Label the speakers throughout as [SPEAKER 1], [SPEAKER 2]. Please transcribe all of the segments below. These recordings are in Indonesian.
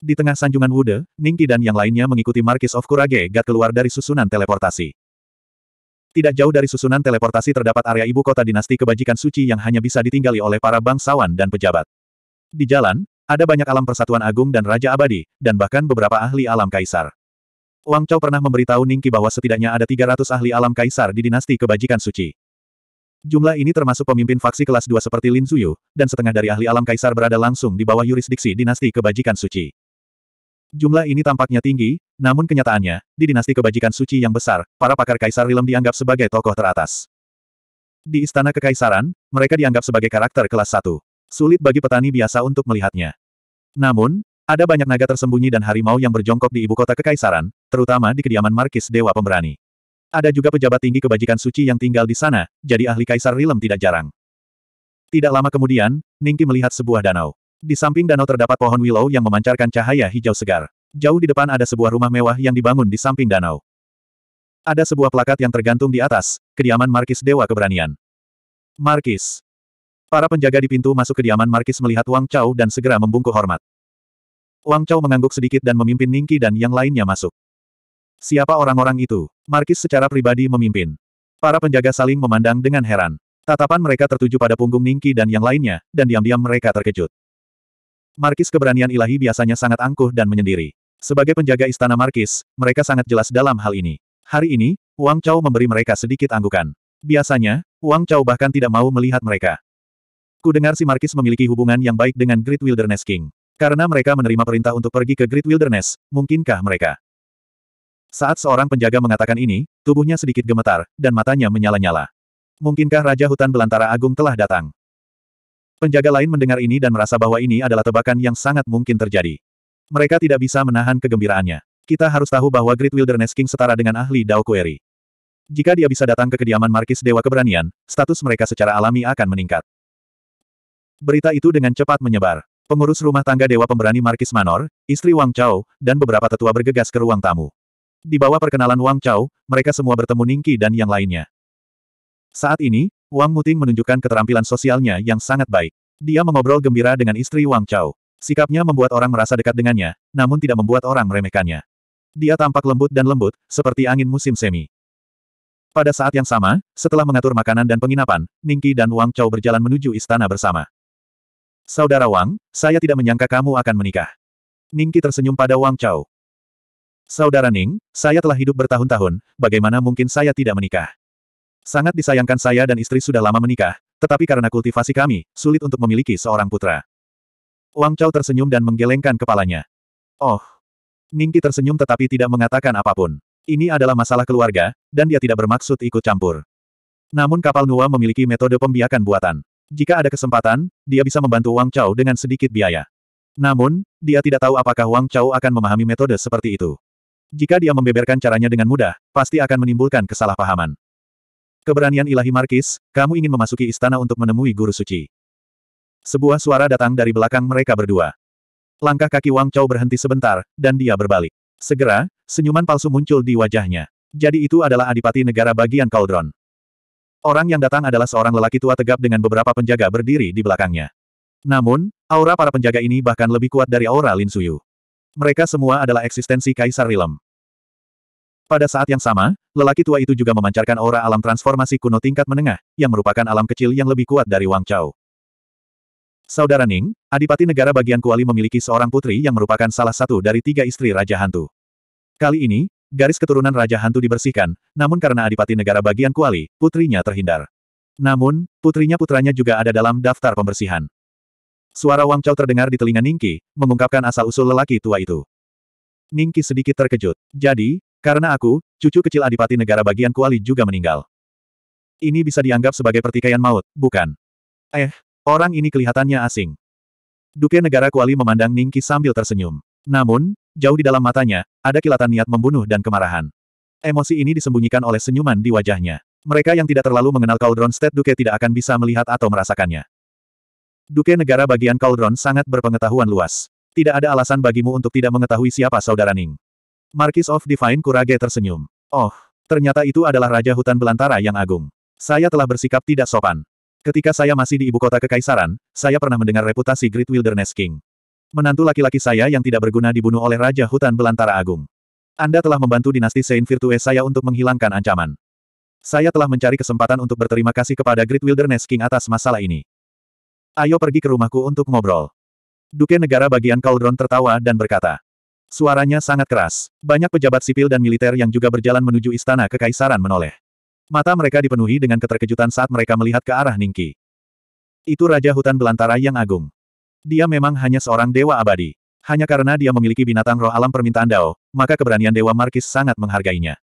[SPEAKER 1] Di tengah sanjungan Wude, Ningki dan yang lainnya mengikuti Markis of Kurage Gat keluar dari susunan teleportasi. Tidak jauh dari susunan teleportasi terdapat area ibu kota dinasti kebajikan suci yang hanya bisa ditinggali oleh para bangsawan dan pejabat. Di jalan, ada banyak alam persatuan agung dan raja abadi, dan bahkan beberapa ahli alam kaisar. Wang Chao pernah memberitahu Ningki bahwa setidaknya ada 300 ahli alam kaisar di dinasti kebajikan suci. Jumlah ini termasuk pemimpin faksi kelas 2 seperti Lin Zuyu, dan setengah dari ahli alam kaisar berada langsung di bawah yurisdiksi dinasti kebajikan suci. Jumlah ini tampaknya tinggi, namun kenyataannya, di dinasti kebajikan suci yang besar, para pakar Kaisar Rilem dianggap sebagai tokoh teratas. Di istana kekaisaran, mereka dianggap sebagai karakter kelas 1. Sulit bagi petani biasa untuk melihatnya. Namun, ada banyak naga tersembunyi dan harimau yang berjongkok di ibu kota kekaisaran, terutama di kediaman Markis Dewa Pemberani. Ada juga pejabat tinggi kebajikan suci yang tinggal di sana, jadi ahli Kaisar Rilem tidak jarang. Tidak lama kemudian, Ningki melihat sebuah danau. Di samping danau terdapat pohon willow yang memancarkan cahaya hijau segar. Jauh di depan ada sebuah rumah mewah yang dibangun di samping danau. Ada sebuah plakat yang tergantung di atas, kediaman Markis Dewa Keberanian. Markis. Para penjaga di pintu masuk kediaman Markis melihat Wang Chao dan segera membungkuk hormat. Wang Chao mengangguk sedikit dan memimpin Ningki dan yang lainnya masuk. Siapa orang-orang itu? Markis secara pribadi memimpin. Para penjaga saling memandang dengan heran. Tatapan mereka tertuju pada punggung Ningki dan yang lainnya, dan diam-diam mereka terkejut. Markis keberanian ilahi biasanya sangat angkuh dan menyendiri. Sebagai penjaga istana Markis, mereka sangat jelas dalam hal ini. Hari ini, Wang Chao memberi mereka sedikit anggukan. Biasanya, Wang Chao bahkan tidak mau melihat mereka. Ku dengar si Markis memiliki hubungan yang baik dengan Great Wilderness King. Karena mereka menerima perintah untuk pergi ke Great Wilderness, mungkinkah mereka? Saat seorang penjaga mengatakan ini, tubuhnya sedikit gemetar, dan matanya menyala-nyala. Mungkinkah Raja Hutan Belantara Agung telah datang? Penjaga lain mendengar ini dan merasa bahwa ini adalah tebakan yang sangat mungkin terjadi. Mereka tidak bisa menahan kegembiraannya. Kita harus tahu bahwa Great Wilderness King setara dengan ahli Dao Kueri. Jika dia bisa datang ke kediaman Markis Dewa Keberanian, status mereka secara alami akan meningkat. Berita itu dengan cepat menyebar. Pengurus rumah tangga Dewa Pemberani Markis Manor, istri Wang Chao, dan beberapa tetua bergegas ke ruang tamu. Di bawah perkenalan Wang Chao, mereka semua bertemu Ningki dan yang lainnya. Saat ini, Wang Muting menunjukkan keterampilan sosialnya yang sangat baik. Dia mengobrol gembira dengan istri Wang Chao. Sikapnya membuat orang merasa dekat dengannya, namun tidak membuat orang meremehkannya. Dia tampak lembut dan lembut, seperti angin musim semi. Pada saat yang sama, setelah mengatur makanan dan penginapan, Ningki dan Wang Chao berjalan menuju istana bersama. Saudara Wang, saya tidak menyangka kamu akan menikah. Ningki tersenyum pada Wang Chao. Saudara Ning, saya telah hidup bertahun-tahun, bagaimana mungkin saya tidak menikah? Sangat disayangkan saya dan istri sudah lama menikah, tetapi karena kultivasi kami, sulit untuk memiliki seorang putra. Wang Chao tersenyum dan menggelengkan kepalanya. Oh. Ningki tersenyum tetapi tidak mengatakan apapun. Ini adalah masalah keluarga, dan dia tidak bermaksud ikut campur. Namun kapal Nuwa memiliki metode pembiakan buatan. Jika ada kesempatan, dia bisa membantu Wang Chao dengan sedikit biaya. Namun, dia tidak tahu apakah Wang Chao akan memahami metode seperti itu. Jika dia membeberkan caranya dengan mudah, pasti akan menimbulkan kesalahpahaman. Keberanian ilahi Markis, kamu ingin memasuki istana untuk menemui guru suci. Sebuah suara datang dari belakang mereka berdua. Langkah kaki Wang Chao berhenti sebentar, dan dia berbalik. Segera, senyuman palsu muncul di wajahnya. Jadi itu adalah adipati negara bagian Cauldron. Orang yang datang adalah seorang lelaki tua tegap dengan beberapa penjaga berdiri di belakangnya. Namun, aura para penjaga ini bahkan lebih kuat dari aura Lin Suyu. Mereka semua adalah eksistensi Kaisar Rilem. Pada saat yang sama, lelaki tua itu juga memancarkan aura alam transformasi kuno tingkat menengah, yang merupakan alam kecil yang lebih kuat dari Wang Chao. Saudara Ning, Adipati Negara bagian Kuali memiliki seorang putri yang merupakan salah satu dari tiga istri Raja Hantu. Kali ini, garis keturunan Raja Hantu dibersihkan, namun karena Adipati Negara bagian Kuali, putrinya terhindar. Namun, putrinya putranya juga ada dalam daftar pembersihan. Suara Wang Chao terdengar di telinga Ningki, mengungkapkan asal-usul lelaki tua itu. Ningki sedikit terkejut. Jadi, karena aku, cucu kecil Adipati Negara bagian Kuali juga meninggal. Ini bisa dianggap sebagai pertikaian maut, bukan? Eh, orang ini kelihatannya asing. Duke Negara Kuali memandang Ningki sambil tersenyum. Namun, jauh di dalam matanya, ada kilatan niat membunuh dan kemarahan. Emosi ini disembunyikan oleh senyuman di wajahnya. Mereka yang tidak terlalu mengenal Cauldron State Duke tidak akan bisa melihat atau merasakannya. Duke negara bagian Cauldron sangat berpengetahuan luas. Tidak ada alasan bagimu untuk tidak mengetahui siapa saudara Ning. Markis of Divine Kurage tersenyum. Oh, ternyata itu adalah Raja Hutan Belantara yang agung. Saya telah bersikap tidak sopan. Ketika saya masih di ibu kota kekaisaran, saya pernah mendengar reputasi Great Wilderness King. Menantu laki-laki saya yang tidak berguna dibunuh oleh Raja Hutan Belantara Agung. Anda telah membantu dinasti Saint Virtue saya untuk menghilangkan ancaman. Saya telah mencari kesempatan untuk berterima kasih kepada Great Wilderness King atas masalah ini. Ayo pergi ke rumahku untuk ngobrol. Duke negara bagian Cauldron tertawa dan berkata, Suaranya sangat keras. Banyak pejabat sipil dan militer yang juga berjalan menuju istana kekaisaran menoleh. Mata mereka dipenuhi dengan keterkejutan saat mereka melihat ke arah Ningki. Itu Raja Hutan Belantara yang agung. Dia memang hanya seorang dewa abadi. Hanya karena dia memiliki binatang roh alam permintaan Dao, maka keberanian Dewa Markis sangat menghargainya.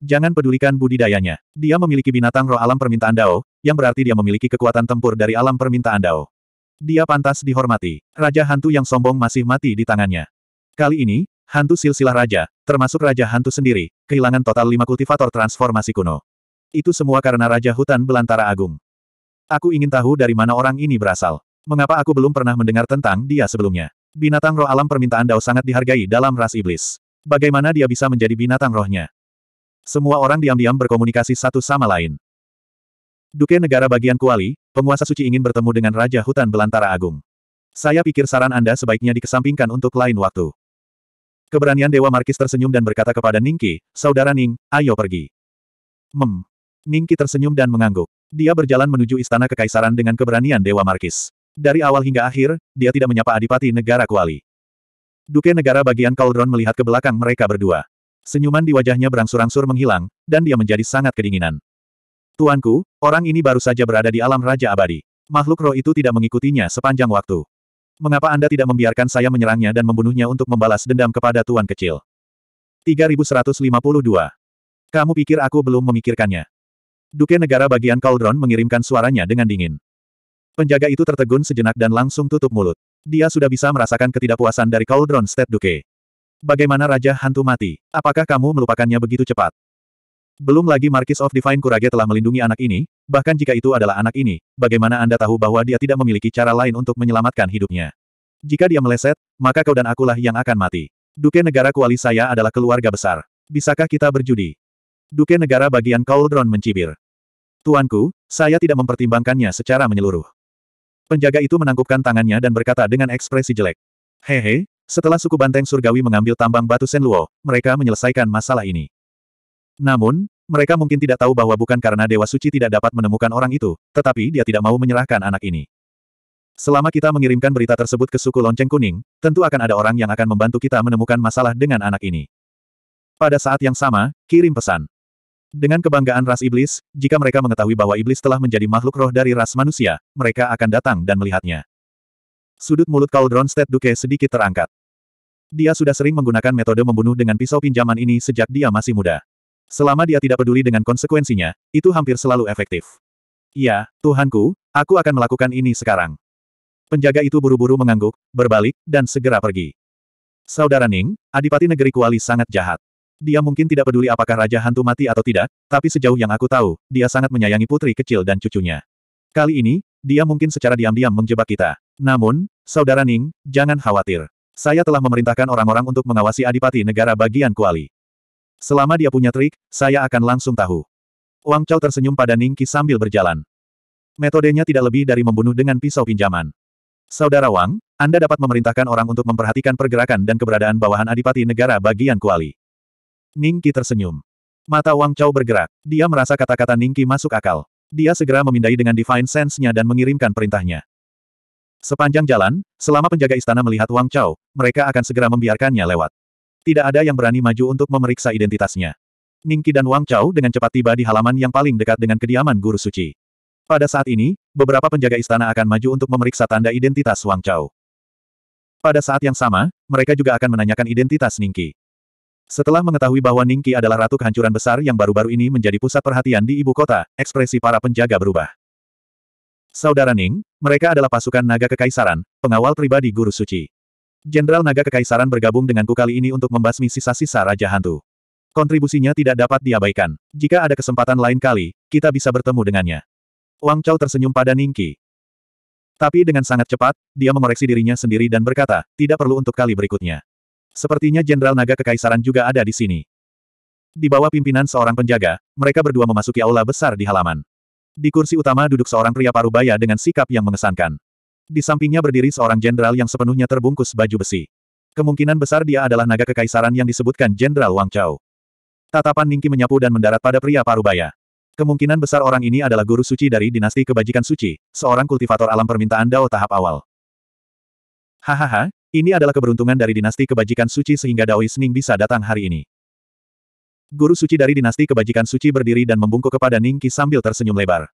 [SPEAKER 1] Jangan pedulikan budidayanya. Dia memiliki binatang roh alam permintaan Dao, yang berarti dia memiliki kekuatan tempur dari alam permintaan Dao. Dia pantas dihormati. Raja hantu yang sombong masih mati di tangannya. Kali ini, hantu silsilah raja, termasuk raja hantu sendiri, kehilangan total lima kultivator transformasi kuno. Itu semua karena Raja Hutan Belantara Agung. Aku ingin tahu dari mana orang ini berasal. Mengapa aku belum pernah mendengar tentang dia sebelumnya? Binatang roh alam permintaan Dao sangat dihargai dalam ras iblis. Bagaimana dia bisa menjadi binatang rohnya? Semua orang diam-diam berkomunikasi satu sama lain. Duke negara bagian Kuali, penguasa suci ingin bertemu dengan Raja Hutan Belantara Agung. Saya pikir saran Anda sebaiknya dikesampingkan untuk lain waktu. Keberanian Dewa Markis tersenyum dan berkata kepada Ningki, Saudara Ning, ayo pergi. Mem. Ningki tersenyum dan mengangguk. Dia berjalan menuju istana kekaisaran dengan keberanian Dewa Markis. Dari awal hingga akhir, dia tidak menyapa adipati negara Kuali. Duke negara bagian Cauldron melihat ke belakang mereka berdua. Senyuman di wajahnya berangsur-angsur menghilang, dan dia menjadi sangat kedinginan. Tuanku, orang ini baru saja berada di alam Raja Abadi. Makhluk roh itu tidak mengikutinya sepanjang waktu. Mengapa Anda tidak membiarkan saya menyerangnya dan membunuhnya untuk membalas dendam kepada Tuan Kecil? 3152. Kamu pikir aku belum memikirkannya? Duke negara bagian Cauldron mengirimkan suaranya dengan dingin. Penjaga itu tertegun sejenak dan langsung tutup mulut. Dia sudah bisa merasakan ketidakpuasan dari Cauldron State Duke. Bagaimana Raja Hantu mati? Apakah kamu melupakannya begitu cepat? Belum lagi Marquis of Divine Courage telah melindungi anak ini, bahkan jika itu adalah anak ini, bagaimana Anda tahu bahwa dia tidak memiliki cara lain untuk menyelamatkan hidupnya? Jika dia meleset, maka kau dan akulah yang akan mati. Duke negara kuali saya adalah keluarga besar. Bisakah kita berjudi? Duke negara bagian Cauldron mencibir. Tuanku, saya tidak mempertimbangkannya secara menyeluruh. Penjaga itu menangkupkan tangannya dan berkata dengan ekspresi jelek. Hehe, setelah suku banteng surgawi mengambil tambang batu Senluo, mereka menyelesaikan masalah ini. Namun, mereka mungkin tidak tahu bahwa bukan karena Dewa Suci tidak dapat menemukan orang itu, tetapi dia tidak mau menyerahkan anak ini. Selama kita mengirimkan berita tersebut ke suku lonceng kuning, tentu akan ada orang yang akan membantu kita menemukan masalah dengan anak ini. Pada saat yang sama, kirim pesan. Dengan kebanggaan ras iblis, jika mereka mengetahui bahwa iblis telah menjadi makhluk roh dari ras manusia, mereka akan datang dan melihatnya. Sudut mulut Cauldron State Duke sedikit terangkat. Dia sudah sering menggunakan metode membunuh dengan pisau pinjaman ini sejak dia masih muda. Selama dia tidak peduli dengan konsekuensinya, itu hampir selalu efektif. Ya, Tuhanku, aku akan melakukan ini sekarang. Penjaga itu buru-buru mengangguk, berbalik, dan segera pergi. Saudara Ning, Adipati Negeri Kuali sangat jahat. Dia mungkin tidak peduli apakah Raja Hantu mati atau tidak, tapi sejauh yang aku tahu, dia sangat menyayangi putri kecil dan cucunya. Kali ini, dia mungkin secara diam-diam menjebak kita. Namun, Saudara Ning, jangan khawatir. Saya telah memerintahkan orang-orang untuk mengawasi Adipati Negara bagian Kuali. Selama dia punya trik, saya akan langsung tahu. Wang Chao tersenyum pada Ning Qi sambil berjalan. Metodenya tidak lebih dari membunuh dengan pisau pinjaman. Saudara Wang, Anda dapat memerintahkan orang untuk memperhatikan pergerakan dan keberadaan bawahan adipati negara bagian Kuali. Ning Qi tersenyum. Mata Wang Chao bergerak. Dia merasa kata-kata Ning Qi masuk akal. Dia segera memindai dengan Divine Sense-nya dan mengirimkan perintahnya. Sepanjang jalan, selama penjaga istana melihat Wang Chao, mereka akan segera membiarkannya lewat. Tidak ada yang berani maju untuk memeriksa identitasnya. Ningki dan Wang Chao dengan cepat tiba di halaman yang paling dekat dengan kediaman Guru Suci. Pada saat ini, beberapa penjaga istana akan maju untuk memeriksa tanda identitas Wang Chao. Pada saat yang sama, mereka juga akan menanyakan identitas Ningki. Setelah mengetahui bahwa Ningki adalah ratu kehancuran besar yang baru-baru ini menjadi pusat perhatian di ibu kota, ekspresi para penjaga berubah. Saudara Ning, mereka adalah pasukan naga kekaisaran, pengawal pribadi Guru Suci. Jenderal Naga Kekaisaran bergabung denganku kali ini untuk membasmi sisa-sisa Raja Hantu. Kontribusinya tidak dapat diabaikan. Jika ada kesempatan lain kali, kita bisa bertemu dengannya. Wang Chao tersenyum pada Ningki. Tapi dengan sangat cepat, dia mengoreksi dirinya sendiri dan berkata, tidak perlu untuk kali berikutnya. Sepertinya Jenderal Naga Kekaisaran juga ada di sini. Di bawah pimpinan seorang penjaga, mereka berdua memasuki aula besar di halaman. Di kursi utama duduk seorang pria parubaya dengan sikap yang mengesankan. Di sampingnya berdiri seorang jenderal yang sepenuhnya terbungkus baju besi. Kemungkinan besar dia adalah naga kekaisaran yang disebutkan Jenderal Wang Chao. Tatapan Ningki menyapu dan mendarat pada pria parubaya. Kemungkinan besar orang ini adalah guru suci dari dinasti kebajikan suci, seorang kultivator alam permintaan Dao tahap awal. Hahaha, ini adalah keberuntungan dari dinasti kebajikan suci sehingga Daois Ning bisa datang hari ini. Guru suci dari dinasti kebajikan suci berdiri dan membungkuk kepada Ningki sambil tersenyum lebar.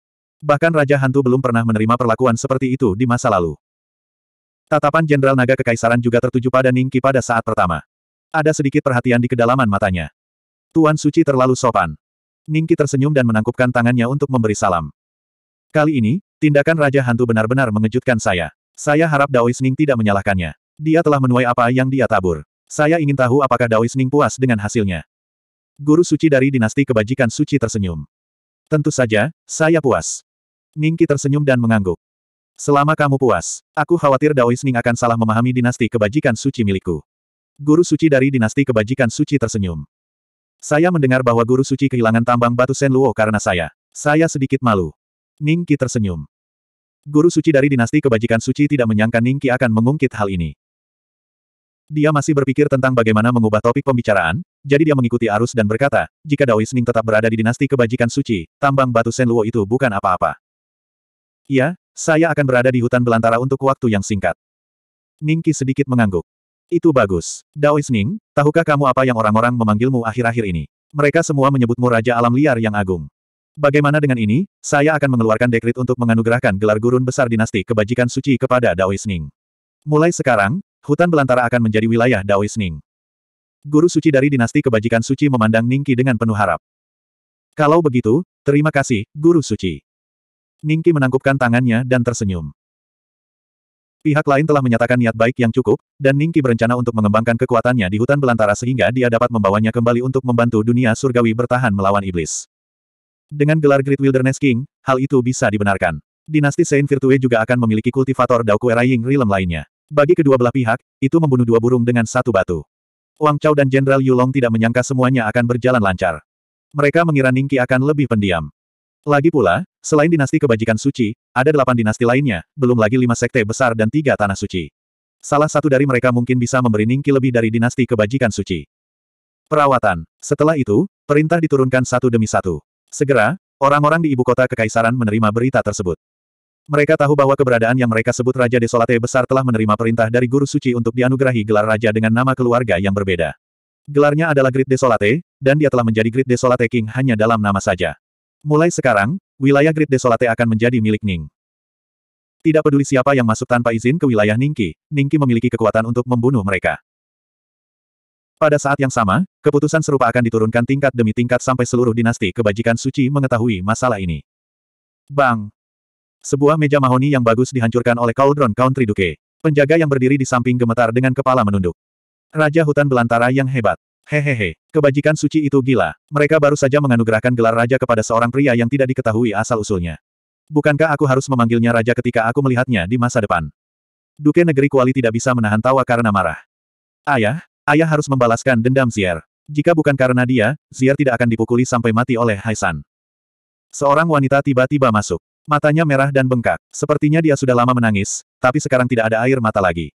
[SPEAKER 1] Bahkan Raja Hantu belum pernah menerima perlakuan seperti itu di masa lalu. Tatapan Jenderal Naga Kekaisaran juga tertuju pada Ningki pada saat pertama. Ada sedikit perhatian di kedalaman matanya. Tuan Suci terlalu sopan. Ningki tersenyum dan menangkupkan tangannya untuk memberi salam. Kali ini, tindakan Raja Hantu benar-benar mengejutkan saya. Saya harap Daois Ning tidak menyalahkannya. Dia telah menuai apa yang dia tabur. Saya ingin tahu apakah Daois Ning puas dengan hasilnya. Guru suci dari dinasti kebajikan suci tersenyum. Tentu saja, saya puas. Ningki tersenyum dan mengangguk. Selama kamu puas, aku khawatir Daois Ning akan salah memahami dinasti kebajikan suci milikku. Guru suci dari dinasti kebajikan suci tersenyum. Saya mendengar bahwa guru suci kehilangan tambang batu Sen Luo karena saya. Saya sedikit malu. Ningki tersenyum. Guru suci dari dinasti kebajikan suci tidak menyangka Ningki akan mengungkit hal ini. Dia masih berpikir tentang bagaimana mengubah topik pembicaraan, jadi dia mengikuti arus dan berkata, jika Ning tetap berada di dinasti kebajikan suci, tambang batu Sen Luo itu bukan apa-apa. Ya, saya akan berada di hutan belantara untuk waktu yang singkat. Ningki sedikit mengangguk. Itu bagus. Daois Ning, tahukah kamu apa yang orang-orang memanggilmu akhir-akhir ini? Mereka semua menyebutmu Raja Alam Liar yang Agung. Bagaimana dengan ini, saya akan mengeluarkan dekrit untuk menganugerahkan gelar gurun besar dinasti kebajikan suci kepada Daois Ning. Mulai sekarang, hutan belantara akan menjadi wilayah Daois Ning. Guru suci dari dinasti kebajikan suci memandang Ningki dengan penuh harap. Kalau begitu, terima kasih, Guru Suci. Ningki menangkupkan tangannya dan tersenyum. Pihak lain telah menyatakan niat baik yang cukup, dan Ningki berencana untuk mengembangkan kekuatannya di hutan belantara sehingga dia dapat membawanya kembali untuk membantu dunia surgawi bertahan melawan iblis. Dengan gelar Great Wilderness King, hal itu bisa dibenarkan. Dinasti Saint Virtue juga akan memiliki kultivator Daoku Era Ying lainnya. Bagi kedua belah pihak, itu membunuh dua burung dengan satu batu. Wang Chao dan Jenderal Yulong tidak menyangka semuanya akan berjalan lancar. Mereka mengira Ningki akan lebih pendiam. Lagi pula, selain dinasti kebajikan suci, ada delapan dinasti lainnya, belum lagi lima sekte besar dan tiga tanah suci. Salah satu dari mereka mungkin bisa memberi Ningki lebih dari dinasti kebajikan suci. Perawatan. Setelah itu, perintah diturunkan satu demi satu. Segera, orang-orang di ibu kota kekaisaran menerima berita tersebut. Mereka tahu bahwa keberadaan yang mereka sebut Raja Desolate Besar telah menerima perintah dari Guru Suci untuk dianugerahi gelar Raja dengan nama keluarga yang berbeda. Gelarnya adalah Grid Desolate, dan dia telah menjadi Grid Desolate King hanya dalam nama saja. Mulai sekarang, wilayah Great Desolate akan menjadi milik Ning. Tidak peduli siapa yang masuk tanpa izin ke wilayah Ningki, Ningki memiliki kekuatan untuk membunuh mereka. Pada saat yang sama, keputusan serupa akan diturunkan tingkat demi tingkat sampai seluruh dinasti kebajikan suci mengetahui masalah ini. Bang! Sebuah meja mahoni yang bagus dihancurkan oleh Cauldron Country Duke. Penjaga yang berdiri di samping gemetar dengan kepala menunduk. Raja hutan belantara yang hebat. Hehehe, kebajikan suci itu gila. Mereka baru saja menganugerahkan gelar raja kepada seorang pria yang tidak diketahui asal-usulnya. Bukankah aku harus memanggilnya raja ketika aku melihatnya di masa depan? Duke negeri kuali tidak bisa menahan tawa karena marah. Ayah, ayah harus membalaskan dendam Zier. Jika bukan karena dia, Zier tidak akan dipukuli sampai mati oleh Haisan. Seorang wanita tiba-tiba masuk. Matanya merah dan bengkak. Sepertinya dia sudah lama menangis, tapi sekarang tidak ada air mata lagi.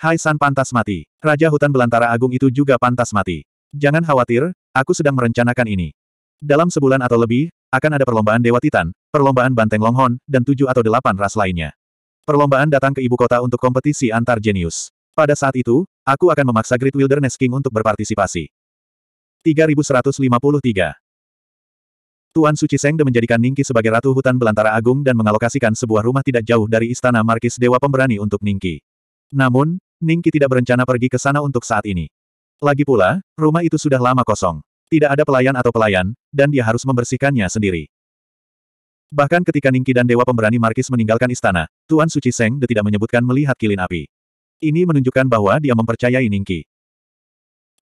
[SPEAKER 1] Hai San pantas mati. Raja hutan belantara agung itu juga pantas mati. Jangan khawatir, aku sedang merencanakan ini. Dalam sebulan atau lebih, akan ada perlombaan Dewa Titan, perlombaan Banteng Longhorn, dan tujuh atau delapan ras lainnya. Perlombaan datang ke ibu kota untuk kompetisi antar jenius. Pada saat itu, aku akan memaksa Great Wilderness King untuk berpartisipasi. 3153 Tuan Suci Sengde menjadikan Ningki sebagai Ratu Hutan Belantara Agung dan mengalokasikan sebuah rumah tidak jauh dari Istana Markis Dewa Pemberani untuk Ningki. Namun, Ningki tidak berencana pergi ke sana untuk saat ini. Lagi pula, rumah itu sudah lama kosong. Tidak ada pelayan atau pelayan, dan dia harus membersihkannya sendiri. Bahkan ketika Ningki dan Dewa Pemberani Markis meninggalkan istana, Tuan Suci Seng De tidak menyebutkan melihat kilin api. Ini menunjukkan bahwa dia mempercayai Ningki.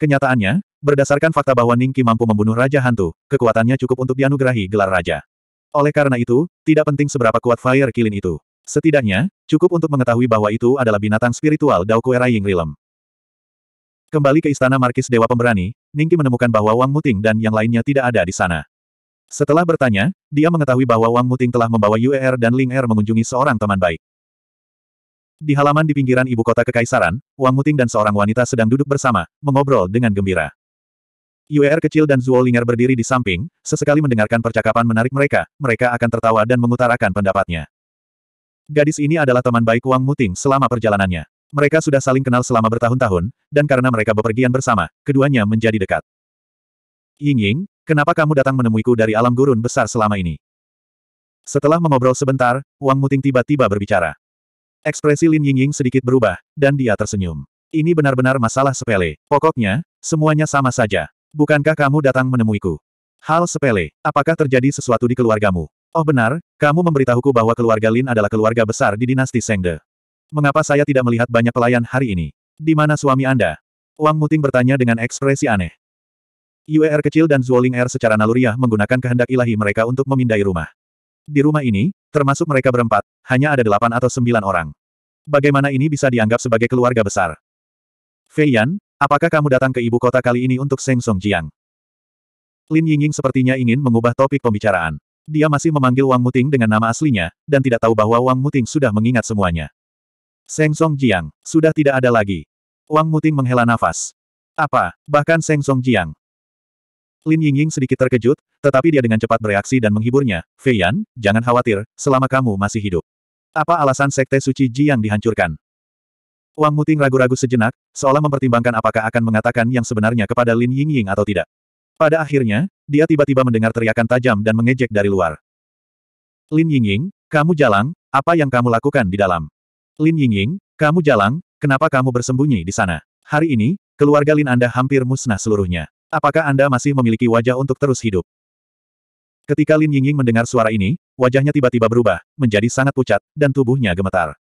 [SPEAKER 1] Kenyataannya, berdasarkan fakta bahwa Ningki mampu membunuh Raja Hantu, kekuatannya cukup untuk dianugerahi gelar Raja. Oleh karena itu, tidak penting seberapa kuat Fire Kilin itu. Setidaknya, cukup untuk mengetahui bahwa itu adalah binatang spiritual Dao Kuera Ying Rilem. Kembali ke istana Markis Dewa Pemberani, Ningki menemukan bahwa Wang Muting dan yang lainnya tidak ada di sana. Setelah bertanya, dia mengetahui bahwa Wang Muting telah membawa UER dan Ling Er mengunjungi seorang teman baik. Di halaman di pinggiran ibu kota kekaisaran, Wang Muting dan seorang wanita sedang duduk bersama, mengobrol dengan gembira. UER kecil dan Zuo Ling Er berdiri di samping, sesekali mendengarkan percakapan menarik mereka, mereka akan tertawa dan mengutarakan pendapatnya. Gadis ini adalah teman baik Wang Muting selama perjalanannya. Mereka sudah saling kenal selama bertahun-tahun, dan karena mereka bepergian bersama, keduanya menjadi dekat. Ying Ying, kenapa kamu datang menemuiku dari alam gurun besar selama ini? Setelah mengobrol sebentar, Wang Muting tiba-tiba berbicara. Ekspresi Lin Ying Ying sedikit berubah, dan dia tersenyum. Ini benar-benar masalah sepele. Pokoknya, semuanya sama saja. Bukankah kamu datang menemuiku? Hal sepele, apakah terjadi sesuatu di keluargamu? Oh benar, kamu memberitahuku bahwa keluarga Lin adalah keluarga besar di dinasti Sengde. Mengapa saya tidak melihat banyak pelayan hari ini? Di mana suami Anda? Wang Muting bertanya dengan ekspresi aneh. Yu'er er kecil dan Zuoling Er secara naluriah menggunakan kehendak ilahi mereka untuk memindai rumah. Di rumah ini, termasuk mereka berempat, hanya ada delapan atau sembilan orang. Bagaimana ini bisa dianggap sebagai keluarga besar? Fei Yan, apakah kamu datang ke ibu kota kali ini untuk Seng Song Jiang? Lin Yingying sepertinya ingin mengubah topik pembicaraan. Dia masih memanggil Wang Muting dengan nama aslinya, dan tidak tahu bahwa Wang Muting sudah mengingat semuanya. Seng Song Jiang, sudah tidak ada lagi. Wang Muting menghela nafas. Apa, bahkan Seng Song Jiang? Lin Yingying sedikit terkejut, tetapi dia dengan cepat bereaksi dan menghiburnya, Fei Yan, jangan khawatir, selama kamu masih hidup. Apa alasan Sekte Suci Jiang dihancurkan? Wang Muting ragu-ragu sejenak, seolah mempertimbangkan apakah akan mengatakan yang sebenarnya kepada Lin Yingying atau tidak. Pada akhirnya, dia tiba-tiba mendengar teriakan tajam dan mengejek dari luar. Lin Yingying, kamu jalang, apa yang kamu lakukan di dalam? Lin Yingying, kamu jalang, kenapa kamu bersembunyi di sana? Hari ini, keluarga Lin Anda hampir musnah seluruhnya. Apakah Anda masih memiliki wajah untuk terus hidup? Ketika Lin Yingying mendengar suara ini, wajahnya tiba-tiba berubah, menjadi sangat pucat, dan tubuhnya gemetar.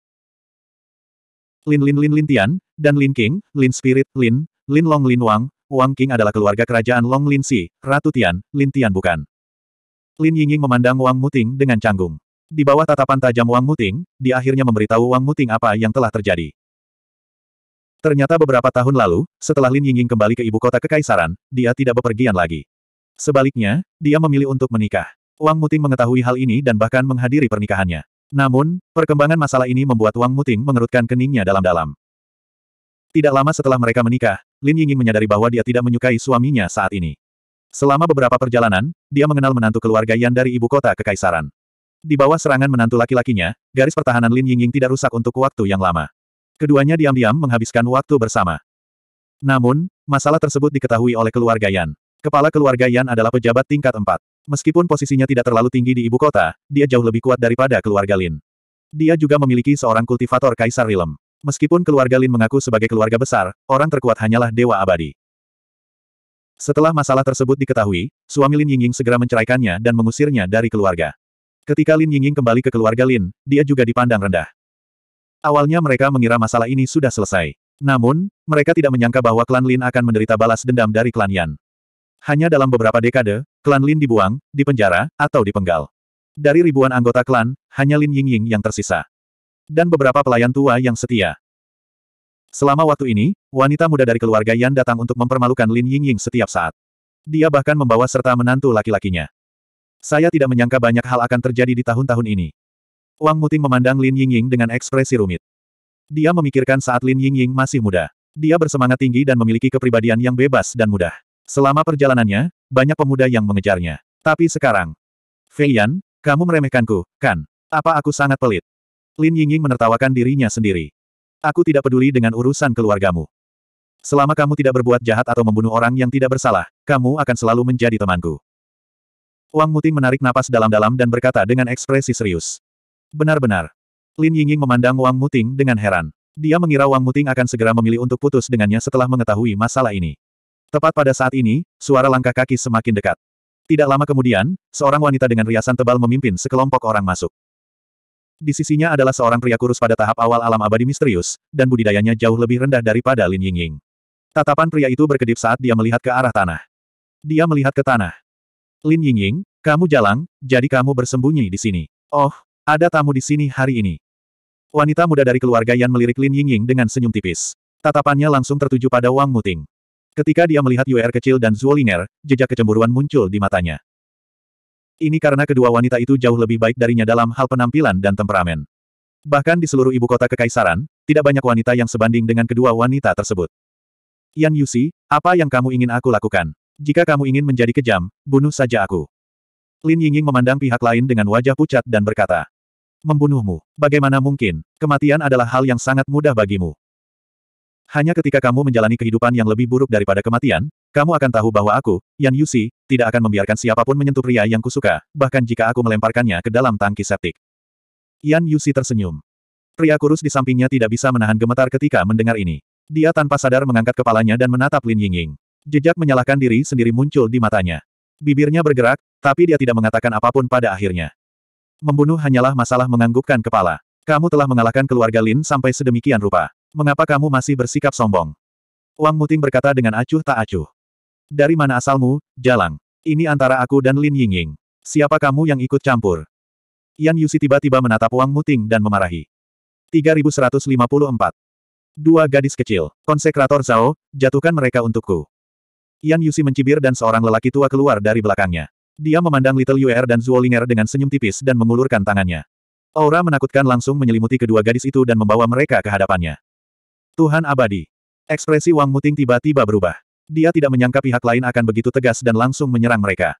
[SPEAKER 1] Lin Lin Lin Lin Tian, dan Lin King, Lin Spirit, Lin, Lin Long Lin Wang, Wang King adalah keluarga kerajaan Long Lin Si, Ratu Tian, Lin Tian bukan. Lin Yingying memandang Wang Muting dengan canggung. Di bawah tatapan tajam Wang Muting, dia akhirnya memberitahu Wang Muting apa yang telah terjadi. Ternyata beberapa tahun lalu, setelah Lin Yingying kembali ke ibu kota kekaisaran, dia tidak bepergian lagi. Sebaliknya, dia memilih untuk menikah. Wang Muting mengetahui hal ini dan bahkan menghadiri pernikahannya. Namun, perkembangan masalah ini membuat Wang Muting mengerutkan keningnya dalam-dalam. Tidak lama setelah mereka menikah, Lin Yingying menyadari bahwa dia tidak menyukai suaminya saat ini. Selama beberapa perjalanan, dia mengenal menantu keluarga Yan dari ibu kota kekaisaran. Di bawah serangan menantu laki-lakinya, garis pertahanan Lin Yingying tidak rusak untuk waktu yang lama. Keduanya diam-diam menghabiskan waktu bersama. Namun, masalah tersebut diketahui oleh keluarga Yan. Kepala keluarga Yan adalah pejabat tingkat 4. Meskipun posisinya tidak terlalu tinggi di ibu kota, dia jauh lebih kuat daripada keluarga Lin. Dia juga memiliki seorang kultivator kaisar Rilem. Meskipun keluarga Lin mengaku sebagai keluarga besar, orang terkuat hanyalah dewa abadi. Setelah masalah tersebut diketahui, suami Lin Yingying segera menceraikannya dan mengusirnya dari keluarga. Ketika Lin Yingying kembali ke keluarga Lin, dia juga dipandang rendah. Awalnya mereka mengira masalah ini sudah selesai. Namun, mereka tidak menyangka bahwa klan Lin akan menderita balas dendam dari klan Yan. Hanya dalam beberapa dekade, klan Lin dibuang, dipenjara, atau dipenggal. Dari ribuan anggota klan, hanya Lin Yingying yang tersisa. Dan beberapa pelayan tua yang setia. Selama waktu ini, wanita muda dari keluarga Yan datang untuk mempermalukan Lin Yingying setiap saat. Dia bahkan membawa serta menantu laki-lakinya. Saya tidak menyangka banyak hal akan terjadi di tahun-tahun ini. Wang Muting memandang Lin Yingying dengan ekspresi rumit. Dia memikirkan saat Lin Yingying masih muda. Dia bersemangat tinggi dan memiliki kepribadian yang bebas dan mudah. Selama perjalanannya, banyak pemuda yang mengejarnya. Tapi sekarang, Fei Yan, kamu meremehkanku, kan? Apa aku sangat pelit? Lin Yingying menertawakan dirinya sendiri. Aku tidak peduli dengan urusan keluargamu. Selama kamu tidak berbuat jahat atau membunuh orang yang tidak bersalah, kamu akan selalu menjadi temanku. Wang Muting menarik napas dalam-dalam dan berkata dengan ekspresi serius. Benar-benar. Lin Yingying memandang Wang Muting dengan heran. Dia mengira Wang Muting akan segera memilih untuk putus dengannya setelah mengetahui masalah ini. Tepat pada saat ini, suara langkah kaki semakin dekat. Tidak lama kemudian, seorang wanita dengan riasan tebal memimpin sekelompok orang masuk. Di sisinya adalah seorang pria kurus pada tahap awal alam abadi misterius, dan budidayanya jauh lebih rendah daripada Lin Yingying. Tatapan pria itu berkedip saat dia melihat ke arah tanah. Dia melihat ke tanah. Lin Yingying, kamu jalang, jadi kamu bersembunyi di sini. Oh, ada tamu di sini hari ini. Wanita muda dari keluarga Yan melirik Lin Yingying dengan senyum tipis. Tatapannya langsung tertuju pada Wang Muting. Ketika dia melihat Yuer kecil dan Zuolinger, jejak kecemburuan muncul di matanya. Ini karena kedua wanita itu jauh lebih baik darinya dalam hal penampilan dan temperamen. Bahkan di seluruh ibu kota kekaisaran, tidak banyak wanita yang sebanding dengan kedua wanita tersebut. Yan Yusi, apa yang kamu ingin aku lakukan? Jika kamu ingin menjadi kejam, bunuh saja aku. Lin Yingying memandang pihak lain dengan wajah pucat dan berkata, Membunuhmu, bagaimana mungkin? Kematian adalah hal yang sangat mudah bagimu. Hanya ketika kamu menjalani kehidupan yang lebih buruk daripada kematian, kamu akan tahu bahwa aku, Yan Yusi, tidak akan membiarkan siapapun menyentuh pria yang kusuka, bahkan jika aku melemparkannya ke dalam tangki septik. Yan Yusi tersenyum. Pria kurus di sampingnya tidak bisa menahan gemetar ketika mendengar ini. Dia tanpa sadar mengangkat kepalanya dan menatap Lin Yingying. Jejak menyalahkan diri sendiri muncul di matanya. Bibirnya bergerak, tapi dia tidak mengatakan apapun pada akhirnya. Membunuh hanyalah masalah menganggukkan kepala. Kamu telah mengalahkan keluarga Lin sampai sedemikian rupa. Mengapa kamu masih bersikap sombong? Wang Muting berkata dengan acuh tak acuh. Dari mana asalmu, Jalang? Ini antara aku dan Lin Yingying. Siapa kamu yang ikut campur? Yan Yusi tiba-tiba menatap Wang Muting dan memarahi. 3154. Dua gadis kecil, konsekrator Zhao, jatuhkan mereka untukku. Yan Yusi mencibir dan seorang lelaki tua keluar dari belakangnya. Dia memandang Little Yuer dan Zuolinger dengan senyum tipis dan mengulurkan tangannya. Aura menakutkan langsung menyelimuti kedua gadis itu dan membawa mereka ke hadapannya. Tuhan abadi. Ekspresi Wang Muting tiba-tiba berubah. Dia tidak menyangka pihak lain akan begitu tegas dan langsung menyerang mereka.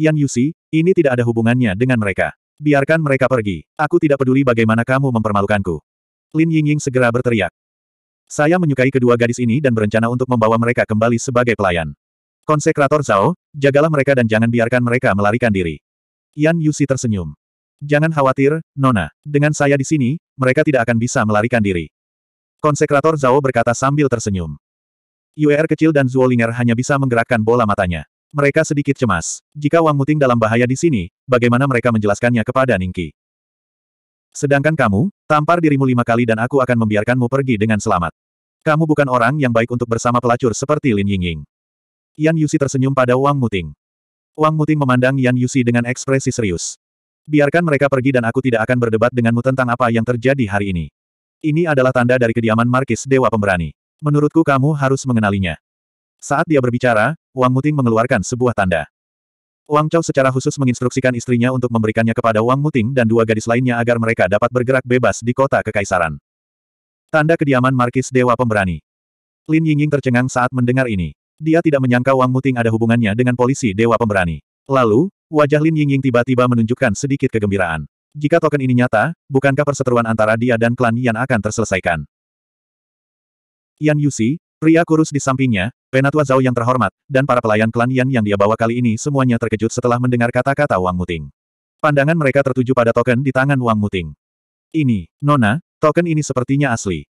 [SPEAKER 1] Yan Yusi, ini tidak ada hubungannya dengan mereka. Biarkan mereka pergi. Aku tidak peduli bagaimana kamu mempermalukanku. Lin Yingying segera berteriak. Saya menyukai kedua gadis ini dan berencana untuk membawa mereka kembali sebagai pelayan. Konsekrator Zhao, jagalah mereka dan jangan biarkan mereka melarikan diri. Yan Yusi tersenyum. Jangan khawatir, Nona. Dengan saya di sini, mereka tidak akan bisa melarikan diri. Konsekrator Zhao berkata sambil tersenyum. Yu'er kecil dan Zuolinger hanya bisa menggerakkan bola matanya. Mereka sedikit cemas. Jika Wang Muting dalam bahaya di sini, bagaimana mereka menjelaskannya kepada Ningki? Sedangkan kamu, tampar dirimu lima kali dan aku akan membiarkanmu pergi dengan selamat. Kamu bukan orang yang baik untuk bersama pelacur seperti Lin Yingying. Yan Yusi tersenyum pada Wang Muting. Wang Muting memandang Yan Yusi dengan ekspresi serius. Biarkan mereka pergi dan aku tidak akan berdebat denganmu tentang apa yang terjadi hari ini. Ini adalah tanda dari kediaman Markis Dewa Pemberani. Menurutku kamu harus mengenalinya. Saat dia berbicara, Wang Muting mengeluarkan sebuah tanda. Wang Chao secara khusus menginstruksikan istrinya untuk memberikannya kepada Wang Muting dan dua gadis lainnya agar mereka dapat bergerak bebas di kota kekaisaran. Tanda kediaman Markis Dewa Pemberani. Lin Yingying tercengang saat mendengar ini. Dia tidak menyangka Wang Muting ada hubungannya dengan polisi Dewa Pemberani. Lalu, wajah Lin Yingying tiba-tiba menunjukkan sedikit kegembiraan. Jika token ini nyata, bukankah perseteruan antara dia dan klan Yan akan terselesaikan? Yan Yusi, pria kurus di sampingnya, Penatua Zhao yang terhormat, dan para pelayan klan Yan yang dia bawa kali ini semuanya terkejut setelah mendengar kata-kata Wang Muting. Pandangan mereka tertuju pada token di tangan Wang Muting. Ini, Nona, token ini sepertinya asli.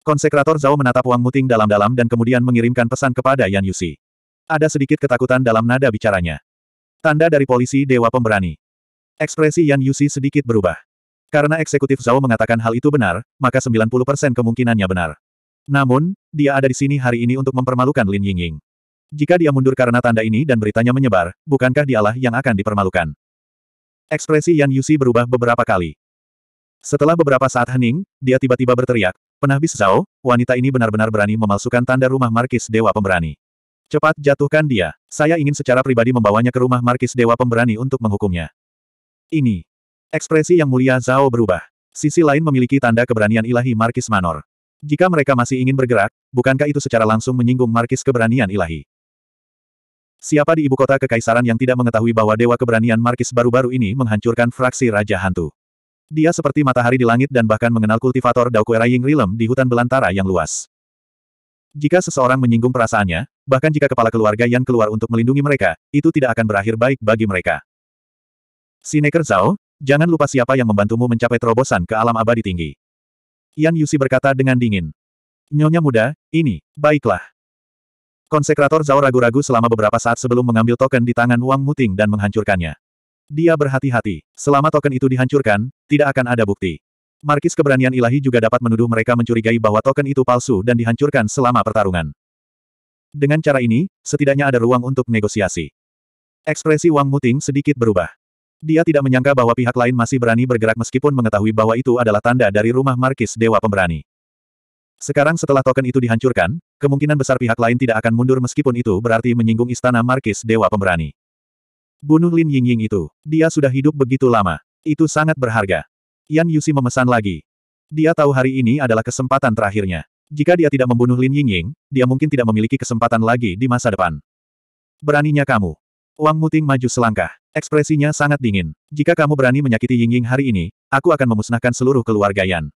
[SPEAKER 1] Konsekrator Zhao menatap Wang Muting dalam-dalam dan kemudian mengirimkan pesan kepada Yan Yusi. Ada sedikit ketakutan dalam nada bicaranya. Tanda dari polisi Dewa Pemberani. Ekspresi Yan Yusi sedikit berubah. Karena eksekutif Zhao mengatakan hal itu benar, maka 90% kemungkinannya benar. Namun, dia ada di sini hari ini untuk mempermalukan Lin Yingying. Jika dia mundur karena tanda ini dan beritanya menyebar, bukankah dialah yang akan dipermalukan? Ekspresi Yan Yusi berubah beberapa kali. Setelah beberapa saat hening, dia tiba-tiba berteriak, Penahbis Zhao, wanita ini benar-benar berani memalsukan tanda rumah Markis Dewa Pemberani. Cepat jatuhkan dia. Saya ingin secara pribadi membawanya ke rumah Markis Dewa Pemberani untuk menghukumnya. Ini. Ekspresi yang mulia Zhao berubah. Sisi lain memiliki tanda keberanian ilahi Markis Manor. Jika mereka masih ingin bergerak, bukankah itu secara langsung menyinggung Markis keberanian ilahi? Siapa di ibu kota kekaisaran yang tidak mengetahui bahwa Dewa Keberanian Markis baru-baru ini menghancurkan fraksi Raja Hantu? Dia seperti matahari di langit dan bahkan mengenal kultivator Daokueraying Ying Rilem di hutan belantara yang luas. Jika seseorang menyinggung perasaannya, bahkan jika kepala keluarga yang keluar untuk melindungi mereka, itu tidak akan berakhir baik bagi mereka. Sineker Zhao, jangan lupa siapa yang membantumu mencapai terobosan ke alam abadi tinggi. Yan Yusi berkata dengan dingin. Nyonya muda, ini, baiklah. Konsekrator Zhao ragu-ragu selama beberapa saat sebelum mengambil token di tangan Wang Muting dan menghancurkannya. Dia berhati-hati, selama token itu dihancurkan, tidak akan ada bukti. Markis keberanian ilahi juga dapat menuduh mereka mencurigai bahwa token itu palsu dan dihancurkan selama pertarungan. Dengan cara ini, setidaknya ada ruang untuk negosiasi. Ekspresi Wang Muting sedikit berubah. Dia tidak menyangka bahwa pihak lain masih berani bergerak meskipun mengetahui bahwa itu adalah tanda dari rumah Markis Dewa Pemberani. Sekarang setelah token itu dihancurkan, kemungkinan besar pihak lain tidak akan mundur meskipun itu berarti menyinggung istana Markis Dewa Pemberani. Bunuh Lin Yingying itu. Dia sudah hidup begitu lama. Itu sangat berharga. Yan Yusi memesan lagi. Dia tahu hari ini adalah kesempatan terakhirnya. Jika dia tidak membunuh Lin Yingying, dia mungkin tidak memiliki kesempatan lagi di masa depan. Beraninya kamu. Wang Muting maju selangkah. Ekspresinya sangat dingin. Jika kamu berani menyakiti Ying Ying hari ini, aku akan memusnahkan seluruh keluarga Yan.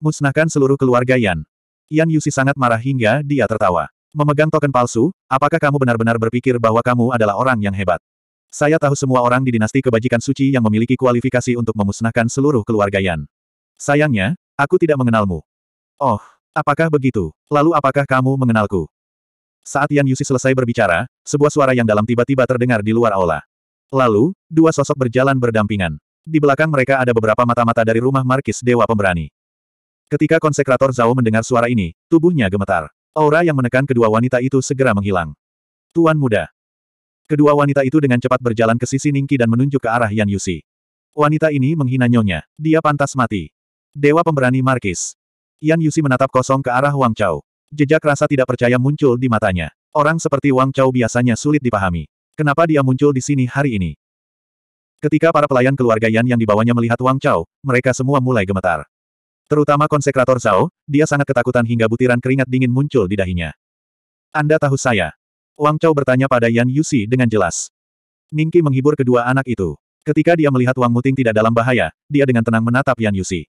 [SPEAKER 1] Musnahkan seluruh keluarga Yan. Yan Yusi sangat marah hingga dia tertawa. Memegang token palsu, apakah kamu benar-benar berpikir bahwa kamu adalah orang yang hebat? Saya tahu semua orang di dinasti kebajikan suci yang memiliki kualifikasi untuk memusnahkan seluruh keluarga Yan. Sayangnya, aku tidak mengenalmu. Oh, apakah begitu? Lalu apakah kamu mengenalku? Saat Yan Yusi selesai berbicara, sebuah suara yang dalam tiba-tiba terdengar di luar aula. Lalu, dua sosok berjalan berdampingan. Di belakang mereka ada beberapa mata-mata dari rumah Markis Dewa Pemberani. Ketika konsekrator Zhao mendengar suara ini, tubuhnya gemetar. Aura yang menekan kedua wanita itu segera menghilang. Tuan muda. Kedua wanita itu dengan cepat berjalan ke sisi Ningki dan menunjuk ke arah Yan Yusi. Wanita ini menghina nyonya. Dia pantas mati. Dewa Pemberani Markis. Yan Yusi menatap kosong ke arah Wang Chao. Jejak rasa tidak percaya muncul di matanya. Orang seperti Wang Chao biasanya sulit dipahami. Kenapa dia muncul di sini hari ini? Ketika para pelayan keluarga Yan yang dibawanya melihat Wang Chao, mereka semua mulai gemetar. Terutama konsekrator Zhao, dia sangat ketakutan hingga butiran keringat dingin muncul di dahinya. Anda tahu saya? Wang Chao bertanya pada Yan Yusi dengan jelas. Ningki menghibur kedua anak itu. Ketika dia melihat Wang Muting tidak dalam bahaya, dia dengan tenang menatap Yan Yusi.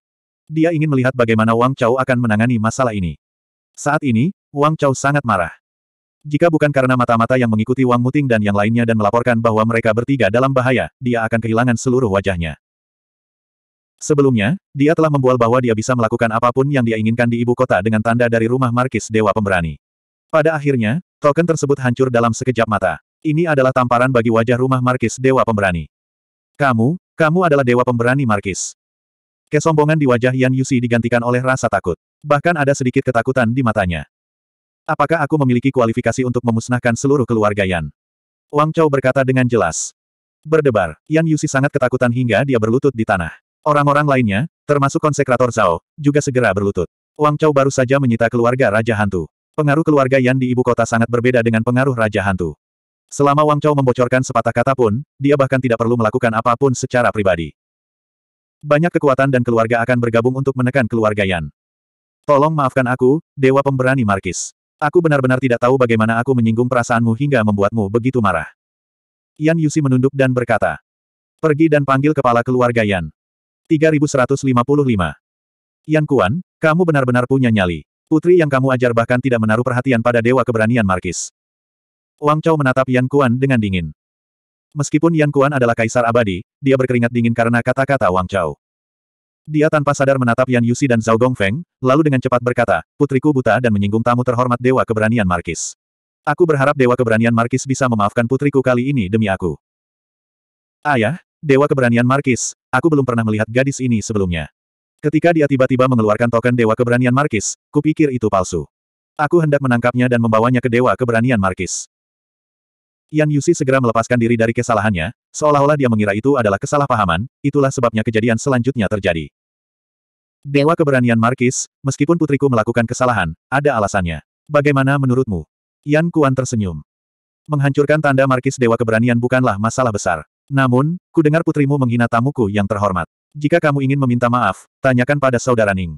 [SPEAKER 1] Dia ingin melihat bagaimana Wang Chao akan menangani masalah ini. Saat ini, Wang Chao sangat marah. Jika bukan karena mata-mata yang mengikuti Wang Muting dan yang lainnya dan melaporkan bahwa mereka bertiga dalam bahaya, dia akan kehilangan seluruh wajahnya. Sebelumnya, dia telah membual bahwa dia bisa melakukan apapun yang dia inginkan di ibu kota dengan tanda dari rumah Markis Dewa Pemberani. Pada akhirnya, token tersebut hancur dalam sekejap mata. Ini adalah tamparan bagi wajah rumah Markis Dewa Pemberani. Kamu, kamu adalah Dewa Pemberani Markis. Kesombongan di wajah Yan Yusi digantikan oleh rasa takut. Bahkan ada sedikit ketakutan di matanya. Apakah aku memiliki kualifikasi untuk memusnahkan seluruh keluarga Yan? Wang Chao berkata dengan jelas. Berdebar, Yan Yusi sangat ketakutan hingga dia berlutut di tanah. Orang-orang lainnya, termasuk konsekrator Zhao, juga segera berlutut. Wang Chao baru saja menyita keluarga Raja Hantu. Pengaruh keluarga Yan di ibu kota sangat berbeda dengan pengaruh Raja Hantu. Selama Wang Chao membocorkan sepatah kata pun, dia bahkan tidak perlu melakukan apapun secara pribadi. Banyak kekuatan dan keluarga akan bergabung untuk menekan keluarga Yan. Tolong maafkan aku, Dewa Pemberani Markis. Aku benar-benar tidak tahu bagaimana aku menyinggung perasaanmu hingga membuatmu begitu marah. Yan Yusi menunduk dan berkata. Pergi dan panggil kepala keluarga Yan. 3155. Yan Kuan, kamu benar-benar punya nyali. Putri yang kamu ajar bahkan tidak menaruh perhatian pada Dewa Keberanian Markis. Wang Chao menatap Yan Kuan dengan dingin. Meskipun Yan Kuan adalah kaisar abadi, dia berkeringat dingin karena kata-kata Wang Chao. Dia tanpa sadar menatap Yan Yusi dan Zhao Gongfeng, lalu dengan cepat berkata, putriku buta dan menyinggung tamu terhormat Dewa Keberanian Markis. Aku berharap Dewa Keberanian Markis bisa memaafkan putriku kali ini demi aku. Ayah, Dewa Keberanian Markis, aku belum pernah melihat gadis ini sebelumnya. Ketika dia tiba-tiba mengeluarkan token Dewa Keberanian Markis, kupikir itu palsu. Aku hendak menangkapnya dan membawanya ke Dewa Keberanian Markis. Yan Yusi segera melepaskan diri dari kesalahannya, seolah-olah dia mengira itu adalah kesalahpahaman, itulah sebabnya kejadian selanjutnya terjadi. Dewa keberanian Markis, meskipun putriku melakukan kesalahan, ada alasannya. Bagaimana menurutmu? Yan Kuan tersenyum. Menghancurkan tanda Markis Dewa keberanian bukanlah masalah besar. Namun, ku dengar putrimu menghina tamuku yang terhormat. Jika kamu ingin meminta maaf, tanyakan pada saudara Ning.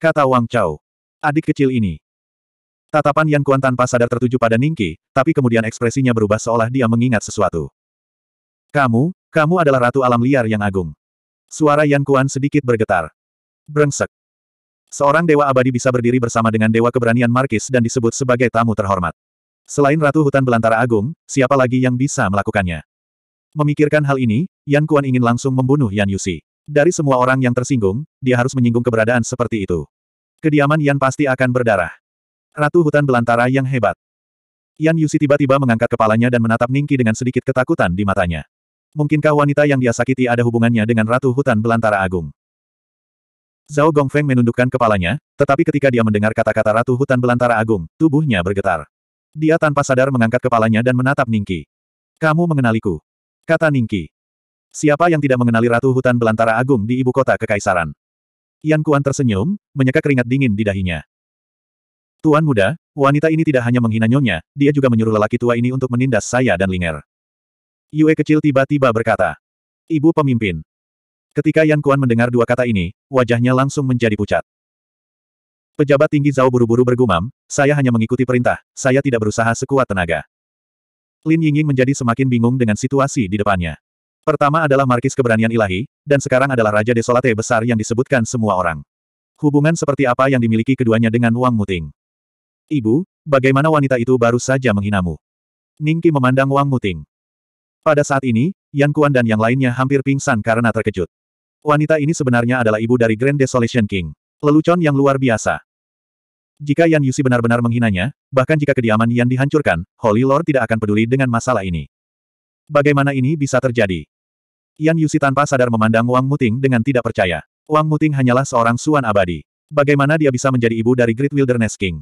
[SPEAKER 1] Kata Wang Chao. Adik kecil ini. Tatapan Yan Kuan tanpa sadar tertuju pada Ningki, tapi kemudian ekspresinya berubah seolah dia mengingat sesuatu. Kamu, kamu adalah ratu alam liar yang agung. Suara Yan Kuan sedikit bergetar. Brengsek. Seorang dewa abadi bisa berdiri bersama dengan dewa keberanian Markis dan disebut sebagai tamu terhormat. Selain ratu hutan belantara agung, siapa lagi yang bisa melakukannya? Memikirkan hal ini, Yan Kuan ingin langsung membunuh Yan Yusi. Dari semua orang yang tersinggung, dia harus menyinggung keberadaan seperti itu. Kediaman Yan pasti akan berdarah. Ratu hutan belantara yang hebat. Yan Yusi tiba-tiba mengangkat kepalanya dan menatap Ningki dengan sedikit ketakutan di matanya. Mungkinkah wanita yang dia sakiti ada hubungannya dengan Ratu Hutan Belantara Agung? Zhao Gongfeng menundukkan kepalanya, tetapi ketika dia mendengar kata-kata Ratu Hutan Belantara Agung, tubuhnya bergetar. Dia tanpa sadar mengangkat kepalanya dan menatap Ningki. Kamu mengenaliku. Kata Ningki. Siapa yang tidak mengenali Ratu Hutan Belantara Agung di ibu kota Kekaisaran? Yan Kuan tersenyum, menyeka keringat dingin di dahinya. Tuan muda, wanita ini tidak hanya menghina nyonya, dia juga menyuruh lelaki tua ini untuk menindas saya dan Linger. Yue kecil tiba-tiba berkata, Ibu pemimpin. Ketika Yan Kuan mendengar dua kata ini, wajahnya langsung menjadi pucat. Pejabat tinggi Zhao buru-buru bergumam, saya hanya mengikuti perintah, saya tidak berusaha sekuat tenaga. Lin Yingying menjadi semakin bingung dengan situasi di depannya. Pertama adalah markis keberanian ilahi, dan sekarang adalah Raja Desolate besar yang disebutkan semua orang. Hubungan seperti apa yang dimiliki keduanya dengan Wang Muting? Ibu, bagaimana wanita itu baru saja menghinamu? Ningki memandang Wang Muting. Pada saat ini, Yan Kuan dan yang lainnya hampir pingsan karena terkejut. Wanita ini sebenarnya adalah ibu dari Grand Desolation King. Lelucon yang luar biasa. Jika Yan Yusi benar-benar menghinanya, bahkan jika kediaman Yan dihancurkan, Holy Lord tidak akan peduli dengan masalah ini. Bagaimana ini bisa terjadi? Yan Yusi tanpa sadar memandang Wang Muting dengan tidak percaya. Wang Muting hanyalah seorang suan abadi. Bagaimana dia bisa menjadi ibu dari Great Wilderness King?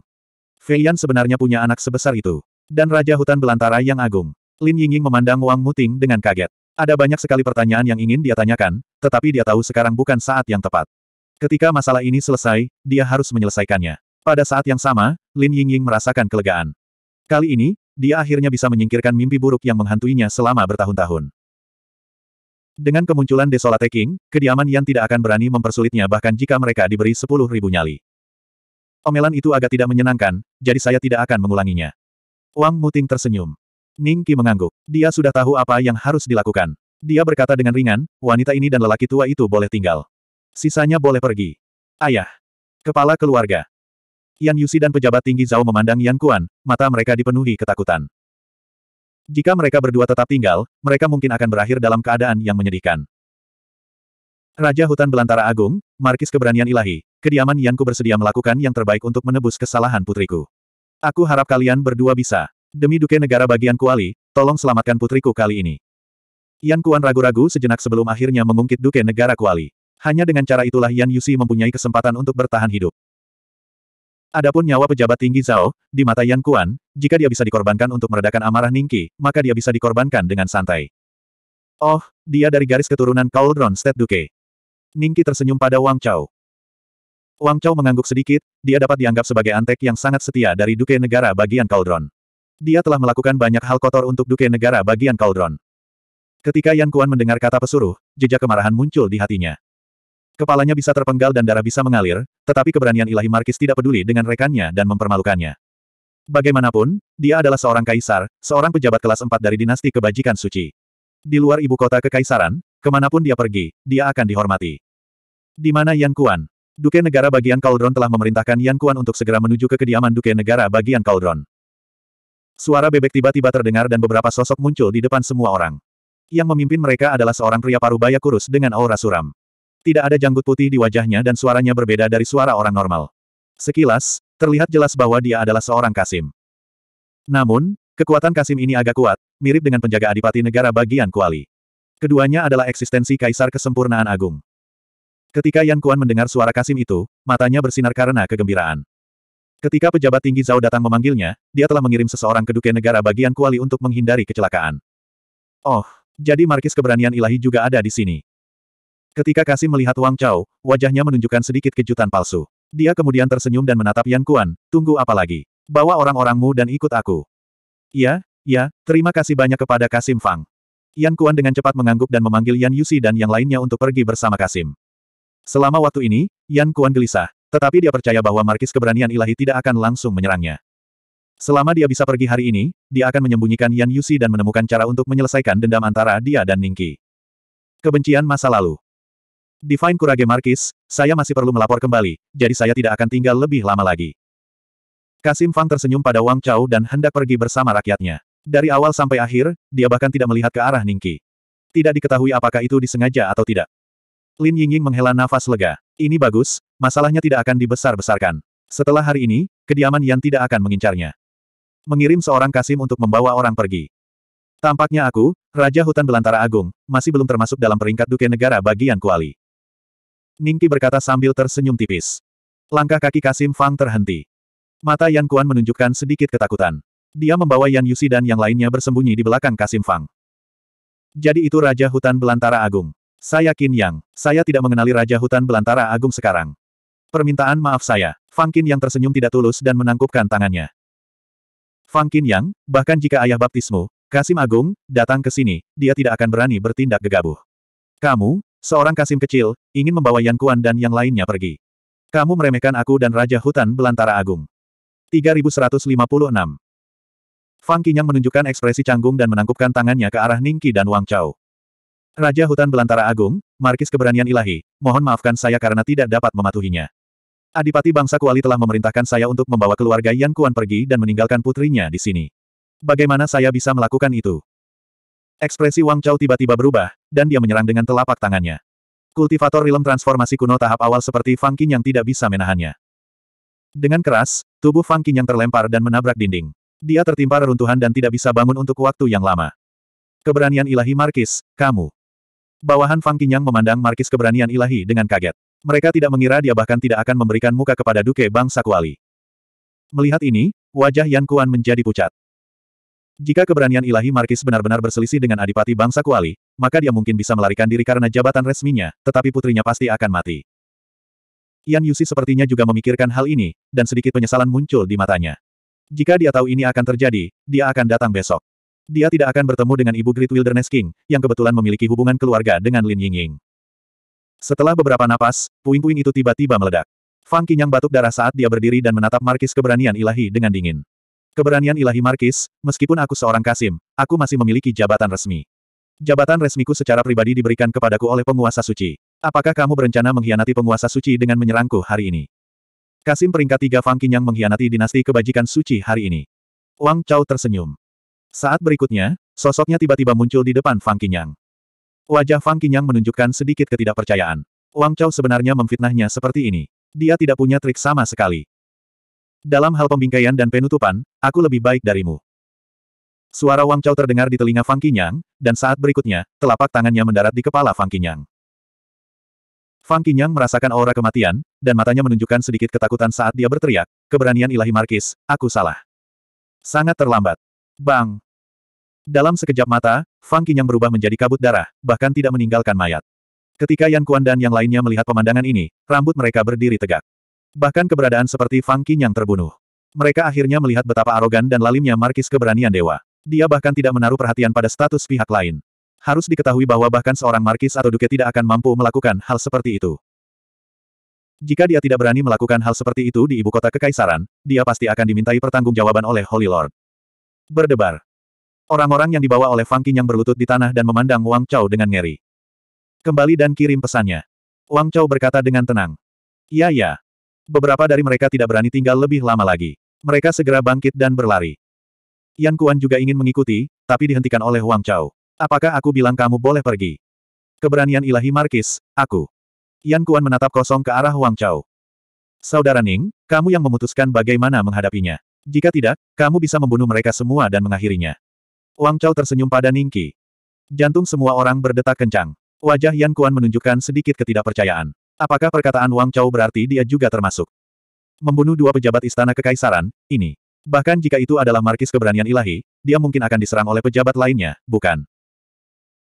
[SPEAKER 1] Yan sebenarnya punya anak sebesar itu. Dan Raja Hutan Belantara yang agung. Lin Yingying memandang Wang Muting dengan kaget. Ada banyak sekali pertanyaan yang ingin dia tanyakan, tetapi dia tahu sekarang bukan saat yang tepat. Ketika masalah ini selesai, dia harus menyelesaikannya. Pada saat yang sama, Lin Yingying merasakan kelegaan. Kali ini, dia akhirnya bisa menyingkirkan mimpi buruk yang menghantuinya selama bertahun-tahun. Dengan kemunculan Desolate King, kediaman yang tidak akan berani mempersulitnya bahkan jika mereka diberi sepuluh ribu nyali. Omelan itu agak tidak menyenangkan, jadi saya tidak akan mengulanginya. Wang Muting tersenyum. Ning Qi mengangguk. Dia sudah tahu apa yang harus dilakukan. Dia berkata dengan ringan, wanita ini dan lelaki tua itu boleh tinggal. Sisanya boleh pergi. Ayah. Kepala keluarga. Yan Yusi dan pejabat tinggi Zhao memandang Yan Kuan, mata mereka dipenuhi ketakutan. Jika mereka berdua tetap tinggal, mereka mungkin akan berakhir dalam keadaan yang menyedihkan. Raja Hutan Belantara Agung, Markis Keberanian Ilahi, kediaman Yanku bersedia melakukan yang terbaik untuk menebus kesalahan putriku. Aku harap kalian berdua bisa. Demi Duke Negara bagian Kuali, tolong selamatkan putriku kali ini. Yan Kuan ragu-ragu sejenak sebelum akhirnya mengungkit Duke Negara Kuali. Hanya dengan cara itulah Yan Yusi mempunyai kesempatan untuk bertahan hidup. Adapun nyawa pejabat tinggi Zhao, di mata Yan Kuan, jika dia bisa dikorbankan untuk meredakan amarah Ningki, maka dia bisa dikorbankan dengan santai. Oh, dia dari garis keturunan Cauldron State Duke. Ningki tersenyum pada Wang Chao. Wang Chao mengangguk sedikit, dia dapat dianggap sebagai antek yang sangat setia dari Duke Negara bagian Cauldron. Dia telah melakukan banyak hal kotor untuk Duke Negara bagian Cauldron. Ketika Yan Kuan mendengar kata pesuruh, jejak kemarahan muncul di hatinya. Kepalanya bisa terpenggal dan darah bisa mengalir, tetapi keberanian ilahi Markis tidak peduli dengan rekannya dan mempermalukannya. Bagaimanapun, dia adalah seorang kaisar, seorang pejabat kelas 4 dari dinasti kebajikan suci. Di luar ibu kota kekaisaran, kemanapun dia pergi, dia akan dihormati. Di mana Yan Kuan? Duke Negara Bagian Cauldron telah memerintahkan Yan Kuan untuk segera menuju ke kediaman Duke Negara Bagian Cauldron. Suara bebek tiba-tiba terdengar dan beberapa sosok muncul di depan semua orang. Yang memimpin mereka adalah seorang pria parubaya kurus dengan aura suram. Tidak ada janggut putih di wajahnya dan suaranya berbeda dari suara orang normal. Sekilas, terlihat jelas bahwa dia adalah seorang Kasim. Namun, kekuatan Kasim ini agak kuat, mirip dengan penjaga adipati negara bagian Kuali. Keduanya adalah eksistensi Kaisar Kesempurnaan Agung. Ketika Yan Kuan mendengar suara Kasim itu, matanya bersinar karena kegembiraan. Ketika pejabat tinggi Zhao datang memanggilnya, dia telah mengirim seseorang ke Duke Negara bagian Kuali untuk menghindari kecelakaan. Oh, jadi markis keberanian ilahi juga ada di sini. Ketika Kasim melihat Wang Chao, wajahnya menunjukkan sedikit kejutan palsu. Dia kemudian tersenyum dan menatap Yan Kuan, tunggu apa lagi? Bawa orang-orangmu dan ikut aku. Ya, ya. terima kasih banyak kepada Kasim Fang. Yan Kuan dengan cepat mengangguk dan memanggil Yan Yusi dan yang lainnya untuk pergi bersama Kasim. Selama waktu ini, Yan Kuan gelisah, tetapi dia percaya bahwa markis keberanian ilahi tidak akan langsung menyerangnya. Selama dia bisa pergi hari ini, dia akan menyembunyikan Yan Yusi dan menemukan cara untuk menyelesaikan dendam antara dia dan Ningki. Kebencian masa lalu. Divine Kurage Markis, saya masih perlu melapor kembali, jadi saya tidak akan tinggal lebih lama lagi. Kasim Fang tersenyum pada Wang Chao dan hendak pergi bersama rakyatnya. Dari awal sampai akhir, dia bahkan tidak melihat ke arah Ningki. Tidak diketahui apakah itu disengaja atau tidak. Lin Yingying menghela nafas lega. Ini bagus, masalahnya tidak akan dibesar-besarkan. Setelah hari ini, kediaman Yan tidak akan mengincarnya. Mengirim seorang kasim untuk membawa orang pergi. Tampaknya aku, Raja Hutan Belantara Agung, masih belum termasuk dalam peringkat duke negara bagian Kuali. Ningki berkata sambil tersenyum tipis. Langkah kaki Kasim Fang terhenti. Mata Yan Kuan menunjukkan sedikit ketakutan. Dia membawa Yan Yusi dan yang lainnya bersembunyi di belakang Kasim Fang. Jadi itu Raja Hutan Belantara Agung. Saya Qin Yang. Saya tidak mengenali Raja Hutan Belantara Agung sekarang. Permintaan maaf saya. Fang Qin Yang tersenyum tidak tulus dan menangkupkan tangannya. Fang Qin Yang, bahkan jika ayah baptismu, Kasim Agung, datang ke sini, dia tidak akan berani bertindak gegabah. Kamu, seorang Kasim kecil, ingin membawa Yan Kuan dan yang lainnya pergi. Kamu meremehkan aku dan Raja Hutan Belantara Agung. 3156 Fang Yang menunjukkan ekspresi canggung dan menangkupkan tangannya ke arah Ningqi dan Wang Chao. Raja Hutan Belantara Agung, Markis Keberanian Ilahi, mohon maafkan saya karena tidak dapat mematuhinya. Adipati bangsa Kuali telah memerintahkan saya untuk membawa keluarga Yan Kuan pergi dan meninggalkan putrinya di sini. Bagaimana saya bisa melakukan itu? Ekspresi Wang Chao tiba-tiba berubah, dan dia menyerang dengan telapak tangannya. Kultivator Rilem transformasi kuno tahap awal seperti Fang Qin yang tidak bisa menahannya. Dengan keras, tubuh Fang Qin yang terlempar dan menabrak dinding. Dia tertimpa reruntuhan dan tidak bisa bangun untuk waktu yang lama. Keberanian ilahi Markis, kamu. Bawahan Fang Qinyang memandang markis keberanian ilahi dengan kaget. Mereka tidak mengira dia bahkan tidak akan memberikan muka kepada Duke Bangsa Kuali. Melihat ini, wajah Yan Kuan menjadi pucat. Jika keberanian ilahi Markis benar-benar berselisih dengan adipati bangsa Kuali, maka dia mungkin bisa melarikan diri karena jabatan resminya, tetapi putrinya pasti akan mati. Yan Yusi sepertinya juga memikirkan hal ini, dan sedikit penyesalan muncul di matanya. Jika dia tahu ini akan terjadi, dia akan datang besok. Dia tidak akan bertemu dengan ibu Great Wilderness King, yang kebetulan memiliki hubungan keluarga dengan Lin Yingying. Setelah beberapa napas, puing-puing itu tiba-tiba meledak. Fang Qinyang batuk darah saat dia berdiri dan menatap Markis keberanian ilahi dengan dingin. Keberanian ilahi Markis, meskipun aku seorang Kasim, aku masih memiliki jabatan resmi. Jabatan resmiku secara pribadi diberikan kepadaku oleh penguasa suci. Apakah kamu berencana mengkhianati penguasa suci dengan menyerangku hari ini? Kasim peringkat tiga Fang Qinyang mengkhianati dinasti kebajikan suci hari ini. Wang Chao tersenyum. Saat berikutnya, sosoknya tiba-tiba muncul di depan Fang Qinyang. Wajah Fang Qinyang menunjukkan sedikit ketidakpercayaan. Wang Chao sebenarnya memfitnahnya seperti ini. Dia tidak punya trik sama sekali. Dalam hal pembingkaian dan penutupan, aku lebih baik darimu. Suara Wang Chao terdengar di telinga Fang Qinyang, dan saat berikutnya, telapak tangannya mendarat di kepala Fang Qinyang. Fang Qinyang merasakan aura kematian, dan matanya menunjukkan sedikit ketakutan saat dia berteriak, keberanian ilahi Markis, aku salah. Sangat terlambat. Bang! Dalam sekejap mata, Fang Qin yang berubah menjadi kabut darah, bahkan tidak meninggalkan mayat. Ketika Yan Kuan dan yang lainnya melihat pemandangan ini, rambut mereka berdiri tegak. Bahkan keberadaan seperti Fang Qin yang terbunuh. Mereka akhirnya melihat betapa arogan dan lalimnya markis keberanian dewa. Dia bahkan tidak menaruh perhatian pada status pihak lain. Harus diketahui bahwa bahkan seorang markis atau duke tidak akan mampu melakukan hal seperti itu. Jika dia tidak berani melakukan hal seperti itu di ibu kota kekaisaran, dia pasti akan dimintai pertanggungjawaban oleh Holy Lord berdebar. Orang-orang yang dibawa oleh Fang yang berlutut di tanah dan memandang Wang Chao dengan ngeri. Kembali dan kirim pesannya. Wang Chao berkata dengan tenang. Ya ya. Beberapa dari mereka tidak berani tinggal lebih lama lagi. Mereka segera bangkit dan berlari. Yan Kuan juga ingin mengikuti, tapi dihentikan oleh Wang Chao. Apakah aku bilang kamu boleh pergi? Keberanian ilahi Markis, aku. Yan Kuan menatap kosong ke arah Wang Chao. Saudara Ning, kamu yang memutuskan bagaimana menghadapinya. Jika tidak, kamu bisa membunuh mereka semua dan mengakhirinya. Wang Chao tersenyum pada Ningqi. Jantung semua orang berdetak kencang. Wajah Yan Kuan menunjukkan sedikit ketidakpercayaan. Apakah perkataan Wang Chao berarti dia juga termasuk? Membunuh dua pejabat istana kekaisaran, ini. Bahkan jika itu adalah markis keberanian ilahi, dia mungkin akan diserang oleh pejabat lainnya, bukan?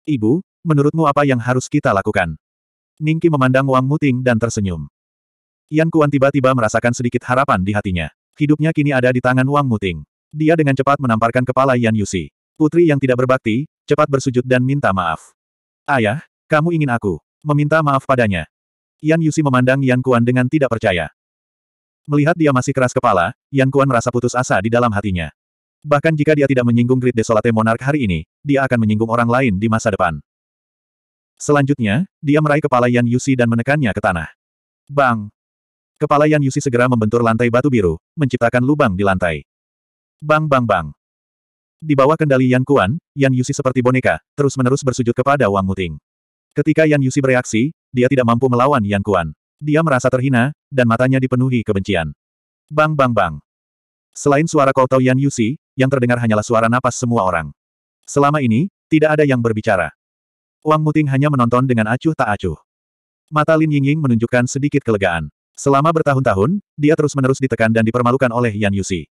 [SPEAKER 1] Ibu, menurutmu apa yang harus kita lakukan? Ningki memandang Wang Muting dan tersenyum. Yan Kuan tiba-tiba merasakan sedikit harapan di hatinya. Hidupnya kini ada di tangan Wang Muting. Dia dengan cepat menamparkan kepala Yan Yusi. Putri yang tidak berbakti, cepat bersujud dan minta maaf. Ayah, kamu ingin aku meminta maaf padanya. Yan Yusi memandang Yan Kuan dengan tidak percaya. Melihat dia masih keras kepala, Yan Kuan merasa putus asa di dalam hatinya. Bahkan jika dia tidak menyinggung Great Desolate Monarch hari ini, dia akan menyinggung orang lain di masa depan. Selanjutnya, dia meraih kepala Yan Yusi dan menekannya ke tanah. Bang! Kepala Yan Yusi segera membentur lantai batu biru, menciptakan lubang di lantai. Bang bang bang. Di bawah kendali Yan Kuan, Yan Yusi seperti boneka, terus-menerus bersujud kepada Wang Muting. Ketika Yan Yusi bereaksi, dia tidak mampu melawan Yan Kuan. Dia merasa terhina, dan matanya dipenuhi kebencian. Bang bang bang. Selain suara tahu Yan Yusi, yang terdengar hanyalah suara napas semua orang. Selama ini, tidak ada yang berbicara. Wang Muting hanya menonton dengan acuh tak acuh. Mata Lin Yingying menunjukkan sedikit kelegaan. Selama bertahun-tahun, dia terus-menerus ditekan dan dipermalukan oleh Yan Yusi.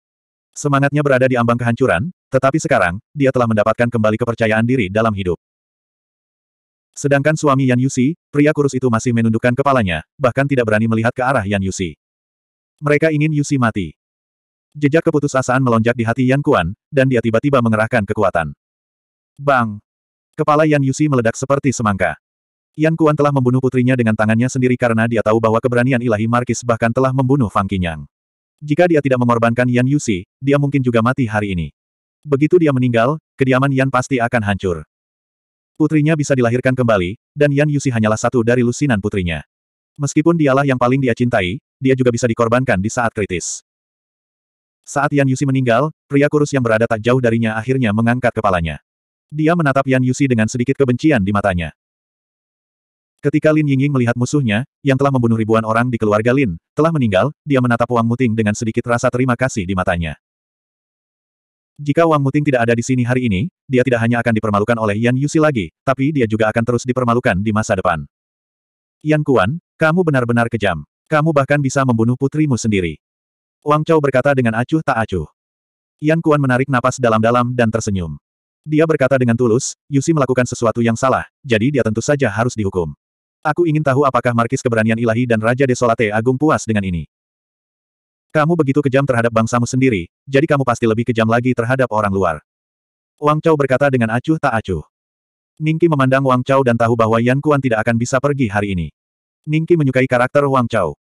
[SPEAKER 1] Semangatnya berada di ambang kehancuran, tetapi sekarang, dia telah mendapatkan kembali kepercayaan diri dalam hidup. Sedangkan suami Yan Yusi, pria kurus itu masih menundukkan kepalanya, bahkan tidak berani melihat ke arah Yan Yusi. Mereka ingin Yusi mati. Jejak keputusasaan melonjak di hati Yan Kuan, dan dia tiba-tiba mengerahkan kekuatan. Bang! Kepala Yan Yusi meledak seperti semangka. Yan Kuan telah membunuh putrinya dengan tangannya sendiri karena dia tahu bahwa keberanian ilahi Markis bahkan telah membunuh Fang Qinyang. Jika dia tidak mengorbankan Yan Yusi, dia mungkin juga mati hari ini. Begitu dia meninggal, kediaman Yan pasti akan hancur. Putrinya bisa dilahirkan kembali, dan Yan Yusi hanyalah satu dari lusinan putrinya. Meskipun dialah yang paling dia cintai, dia juga bisa dikorbankan di saat kritis. Saat Yan Yusi meninggal, pria kurus yang berada tak jauh darinya akhirnya mengangkat kepalanya. Dia menatap Yan Yusi dengan sedikit kebencian di matanya. Ketika Lin Yingying melihat musuhnya, yang telah membunuh ribuan orang di keluarga Lin, telah meninggal, dia menatap Wang Muting dengan sedikit rasa terima kasih di matanya. Jika Wang Muting tidak ada di sini hari ini, dia tidak hanya akan dipermalukan oleh Yan Yusi lagi, tapi dia juga akan terus dipermalukan di masa depan. Yan Kuan, kamu benar-benar kejam. Kamu bahkan bisa membunuh putrimu sendiri. Wang Chao berkata dengan acuh tak acuh. Yan Kuan menarik napas dalam-dalam dan tersenyum. Dia berkata dengan tulus, Yusi melakukan sesuatu yang salah, jadi dia tentu saja harus dihukum. Aku ingin tahu apakah markis keberanian ilahi dan Raja Desolate Agung puas dengan ini. Kamu begitu kejam terhadap bangsamu sendiri, jadi kamu pasti lebih kejam lagi terhadap orang luar. Wang Chao berkata dengan acuh tak acuh. Ningki memandang Wang Chao dan tahu bahwa Yan Kuan tidak akan bisa pergi hari ini. Ningki menyukai karakter Wang Chao.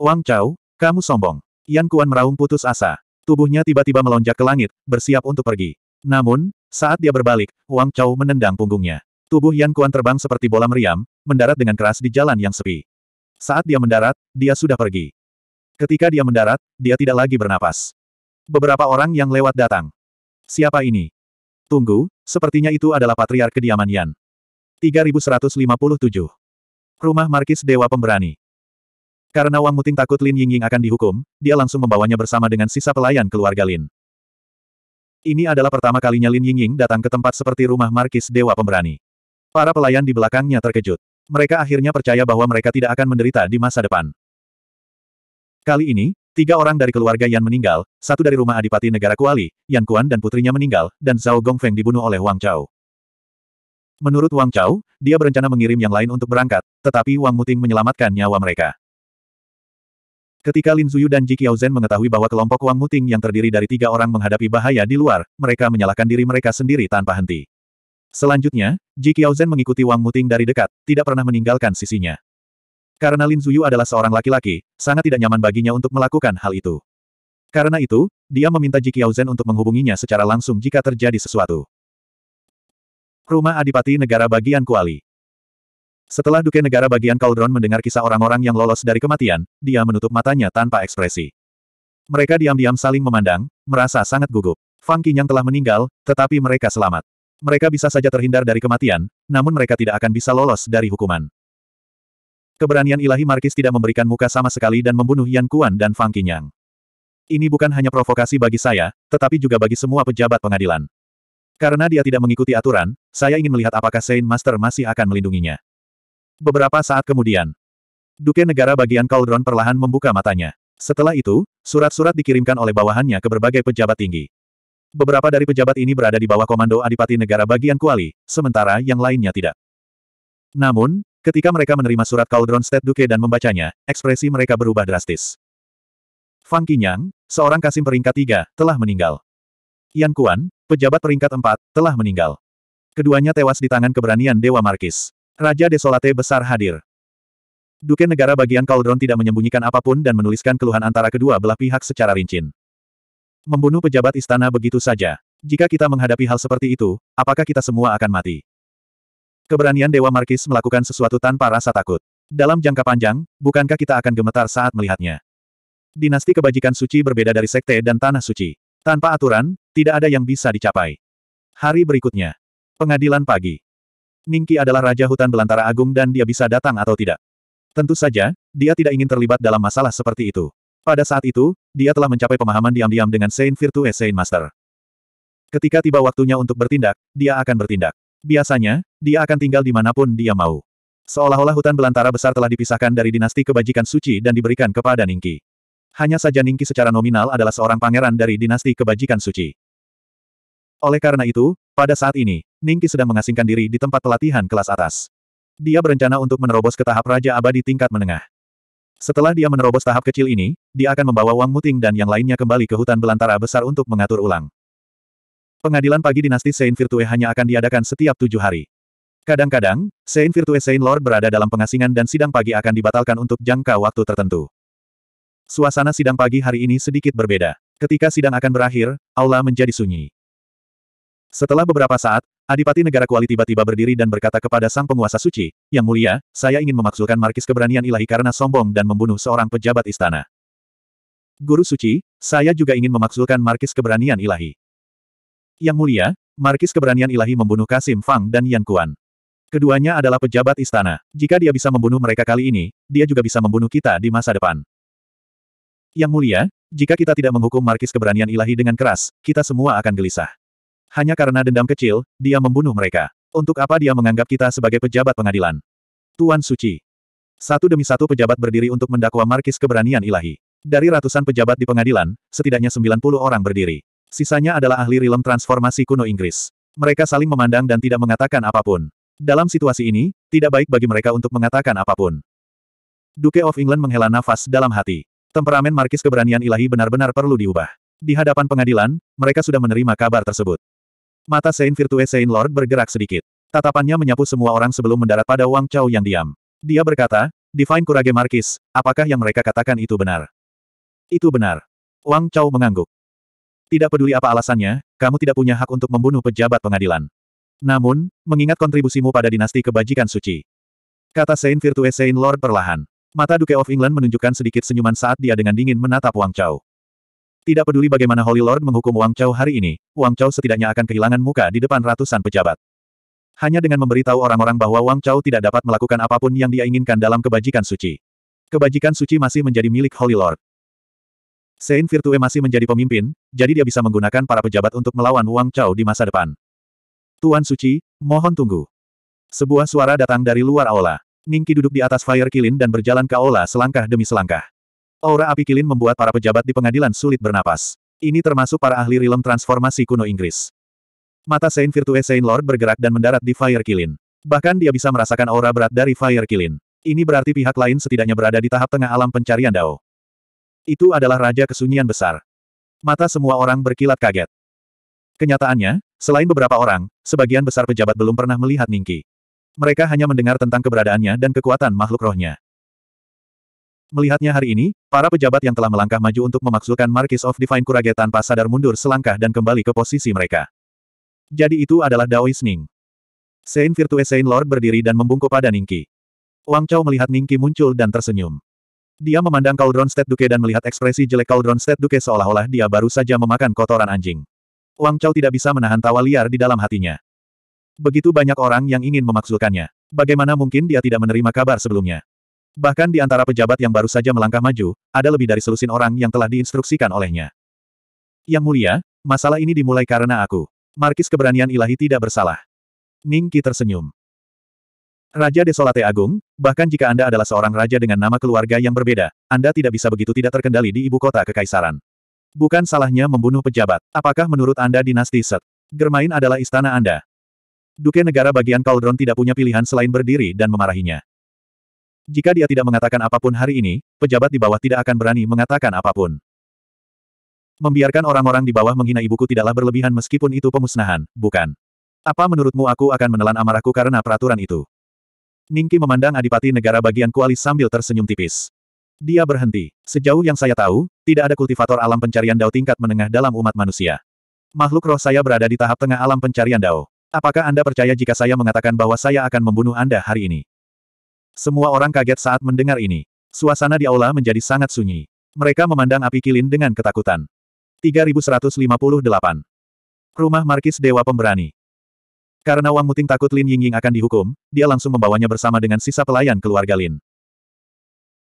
[SPEAKER 1] Wang Chao, kamu sombong. Yan Kuan meraung putus asa. Tubuhnya tiba-tiba melonjak ke langit, bersiap untuk pergi. Namun, saat dia berbalik, Wang Chao menendang punggungnya. Tubuh Yan Kuan terbang seperti bola meriam, mendarat dengan keras di jalan yang sepi. Saat dia mendarat, dia sudah pergi. Ketika dia mendarat, dia tidak lagi bernapas. Beberapa orang yang lewat datang. Siapa ini? Tunggu, sepertinya itu adalah patriark kediaman Yan. 3157. Rumah Markis Dewa Pemberani. Karena Wang Muting takut Lin Yingying akan dihukum, dia langsung membawanya bersama dengan sisa pelayan keluarga Lin. Ini adalah pertama kalinya Lin Yingying datang ke tempat seperti rumah Markis Dewa Pemberani. Para pelayan di belakangnya terkejut. Mereka akhirnya percaya bahwa mereka tidak akan menderita di masa depan. Kali ini, tiga orang dari keluarga Yan meninggal, satu dari rumah Adipati Negara Kuali, Yan Kuan dan putrinya meninggal, dan Zhao Gongfeng dibunuh oleh Wang Chao. Menurut Wang Chao, dia berencana mengirim yang lain untuk berangkat, tetapi Wang Muting menyelamatkan nyawa mereka. Ketika Lin Zuyu dan Ji Qiaozhen mengetahui bahwa kelompok Wang Muting yang terdiri dari tiga orang menghadapi bahaya di luar, mereka menyalahkan diri mereka sendiri tanpa henti. Selanjutnya, Ji Qiaozhen mengikuti Wang Muting dari dekat, tidak pernah meninggalkan sisinya. Karena Lin Zuyu adalah seorang laki-laki, sangat tidak nyaman baginya untuk melakukan hal itu. Karena itu, dia meminta Ji Qiaozhen untuk menghubunginya secara langsung jika terjadi sesuatu. Rumah Adipati Negara Bagian Kuali Setelah Duke Negara Bagian Cauldron mendengar kisah orang-orang yang lolos dari kematian, dia menutup matanya tanpa ekspresi. Mereka diam-diam saling memandang, merasa sangat gugup. Fang yang telah meninggal, tetapi mereka selamat. Mereka bisa saja terhindar dari kematian, namun mereka tidak akan bisa lolos dari hukuman. Keberanian ilahi Markis tidak memberikan muka sama sekali dan membunuh Yan Kuan dan Fang Qinyang. Ini bukan hanya provokasi bagi saya, tetapi juga bagi semua pejabat pengadilan. Karena dia tidak mengikuti aturan, saya ingin melihat apakah Saint Master masih akan melindunginya. Beberapa saat kemudian, Duke Negara bagian Cauldron perlahan membuka matanya. Setelah itu, surat-surat dikirimkan oleh bawahannya ke berbagai pejabat tinggi. Beberapa dari pejabat ini berada di bawah komando Adipati Negara bagian Kuali, sementara yang lainnya tidak. Namun, ketika mereka menerima surat Cauldron State Duke dan membacanya, ekspresi mereka berubah drastis. Fang Qinyang, seorang kasim peringkat tiga, telah meninggal. Yan Kuan, pejabat peringkat empat, telah meninggal. Keduanya tewas di tangan keberanian Dewa Markis. Raja Desolate besar hadir. Duke negara bagian Cauldron tidak menyembunyikan apapun dan menuliskan keluhan antara kedua belah pihak secara rincin. Membunuh pejabat istana begitu saja. Jika kita menghadapi hal seperti itu, apakah kita semua akan mati? Keberanian Dewa Markis melakukan sesuatu tanpa rasa takut. Dalam jangka panjang, bukankah kita akan gemetar saat melihatnya? Dinasti kebajikan suci berbeda dari sekte dan tanah suci. Tanpa aturan, tidak ada yang bisa dicapai. Hari berikutnya. Pengadilan pagi. Ningki adalah Raja Hutan Belantara Agung dan dia bisa datang atau tidak. Tentu saja, dia tidak ingin terlibat dalam masalah seperti itu. Pada saat itu, dia telah mencapai pemahaman diam-diam dengan Saint Virtue Saint Master. Ketika tiba waktunya untuk bertindak, dia akan bertindak. Biasanya, dia akan tinggal dimanapun dia mau. Seolah-olah hutan belantara besar telah dipisahkan dari dinasti kebajikan suci dan diberikan kepada Ningki. Hanya saja Ningki secara nominal adalah seorang pangeran dari dinasti kebajikan suci. Oleh karena itu, pada saat ini, Ningki sedang mengasingkan diri di tempat pelatihan kelas atas. Dia berencana untuk menerobos ke tahap Raja Abadi tingkat menengah. Setelah dia menerobos tahap kecil ini, dia akan membawa Wang Muting dan yang lainnya kembali ke hutan belantara besar untuk mengatur ulang. Pengadilan pagi dinasti Saint Virtue hanya akan diadakan setiap tujuh hari. Kadang-kadang, Saint Virtue Saint Lord berada dalam pengasingan dan sidang pagi akan dibatalkan untuk jangka waktu tertentu. Suasana sidang pagi hari ini sedikit berbeda. Ketika sidang akan berakhir, aula menjadi sunyi. Setelah beberapa saat, Adipati Negara Kuali tiba-tiba berdiri dan berkata kepada sang penguasa suci, Yang mulia, saya ingin memaksulkan markis keberanian ilahi karena sombong dan membunuh seorang pejabat istana. Guru suci, saya juga ingin memaksulkan markis keberanian ilahi. Yang mulia, markis keberanian ilahi membunuh Kasim Fang dan Yan Kuan. Keduanya adalah pejabat istana. Jika dia bisa membunuh mereka kali ini, dia juga bisa membunuh kita di masa depan. Yang mulia, jika kita tidak menghukum markis keberanian ilahi dengan keras, kita semua akan gelisah. Hanya karena dendam kecil, dia membunuh mereka. Untuk apa dia menganggap kita sebagai pejabat pengadilan? Tuan Suci. Satu demi satu pejabat berdiri untuk mendakwa Markis keberanian ilahi. Dari ratusan pejabat di pengadilan, setidaknya 90 orang berdiri. Sisanya adalah ahli rilem transformasi kuno Inggris. Mereka saling memandang dan tidak mengatakan apapun. Dalam situasi ini, tidak baik bagi mereka untuk mengatakan apapun. Duke of England menghela nafas dalam hati. Temperamen Markis keberanian ilahi benar-benar perlu diubah. Di hadapan pengadilan, mereka sudah menerima kabar tersebut. Mata Saint Virtue Saint Lord bergerak sedikit. Tatapannya menyapu semua orang sebelum mendarat pada Wang Chao yang diam. Dia berkata, Divine Kurage Markis, apakah yang mereka katakan itu benar? Itu benar. Wang Chao mengangguk. Tidak peduli apa alasannya, kamu tidak punya hak untuk membunuh pejabat pengadilan. Namun, mengingat kontribusimu pada dinasti kebajikan suci. Kata Saint Virtue Saint Lord perlahan. Mata Duke of England menunjukkan sedikit senyuman saat dia dengan dingin menatap Wang Chao. Tidak peduli bagaimana Holy Lord menghukum Wang Chao hari ini, Wang Chao setidaknya akan kehilangan muka di depan ratusan pejabat. Hanya dengan memberitahu orang-orang bahwa Wang Chao tidak dapat melakukan apapun yang dia inginkan dalam kebajikan suci. Kebajikan suci masih menjadi milik Holy Lord. Saint Virtue masih menjadi pemimpin, jadi dia bisa menggunakan para pejabat untuk melawan Wang Chao di masa depan. Tuan Suci, mohon tunggu. Sebuah suara datang dari luar aula. Ningki duduk di atas fire kilin dan berjalan ke aula selangkah demi selangkah. Aura api kilin membuat para pejabat di pengadilan sulit bernapas. Ini termasuk para ahli rilem transformasi kuno Inggris. Mata Saint Virtue Saint Lord bergerak dan mendarat di Fire Kilin. Bahkan dia bisa merasakan aura berat dari Fire Kilin. Ini berarti pihak lain setidaknya berada di tahap tengah alam pencarian Dao. Itu adalah Raja Kesunyian Besar. Mata semua orang berkilat kaget. Kenyataannya, selain beberapa orang, sebagian besar pejabat belum pernah melihat Ningki. Mereka hanya mendengar tentang keberadaannya dan kekuatan makhluk rohnya. Melihatnya hari ini, para pejabat yang telah melangkah maju untuk memaksulkan Marquis of Divine Kurage tanpa sadar mundur selangkah dan kembali ke posisi mereka. Jadi itu adalah Daois Ning. Saint Virtue Saint Lord berdiri dan membungkuk pada Ningki. Wang Chao melihat Ningki muncul dan tersenyum. Dia memandang Cauldron State Duke dan melihat ekspresi jelek Cauldron State Duke seolah-olah dia baru saja memakan kotoran anjing. Wang Chao tidak bisa menahan tawa liar di dalam hatinya. Begitu banyak orang yang ingin memaksulkannya. Bagaimana mungkin dia tidak menerima kabar sebelumnya? Bahkan di antara pejabat yang baru saja melangkah maju, ada lebih dari selusin orang yang telah diinstruksikan olehnya. Yang mulia, masalah ini dimulai karena aku. Markis keberanian ilahi tidak bersalah. Ningki tersenyum. Raja Desolate Agung, bahkan jika Anda adalah seorang raja dengan nama keluarga yang berbeda, Anda tidak bisa begitu tidak terkendali di ibu kota kekaisaran. Bukan salahnya membunuh pejabat. Apakah menurut Anda dinasti Set? Germain adalah istana Anda. Duke negara bagian Cauldron tidak punya pilihan selain berdiri dan memarahinya. Jika dia tidak mengatakan apapun hari ini, pejabat di bawah tidak akan berani mengatakan apapun. Membiarkan orang-orang di bawah menghina ibuku tidaklah berlebihan meskipun itu pemusnahan, bukan? Apa menurutmu aku akan menelan amarahku karena peraturan itu? Ningki memandang adipati negara bagian kuali sambil tersenyum tipis. Dia berhenti. Sejauh yang saya tahu, tidak ada kultivator alam pencarian dao tingkat menengah dalam umat manusia. Makhluk roh saya berada di tahap tengah alam pencarian dao. Apakah Anda percaya jika saya mengatakan bahwa saya akan membunuh Anda hari ini? Semua orang kaget saat mendengar ini. Suasana di aula menjadi sangat sunyi. Mereka memandang api kilin dengan ketakutan. 3158. Rumah Markis Dewa Pemberani. Karena Wang Muting takut Lin Yingying akan dihukum, dia langsung membawanya bersama dengan sisa pelayan keluarga Lin.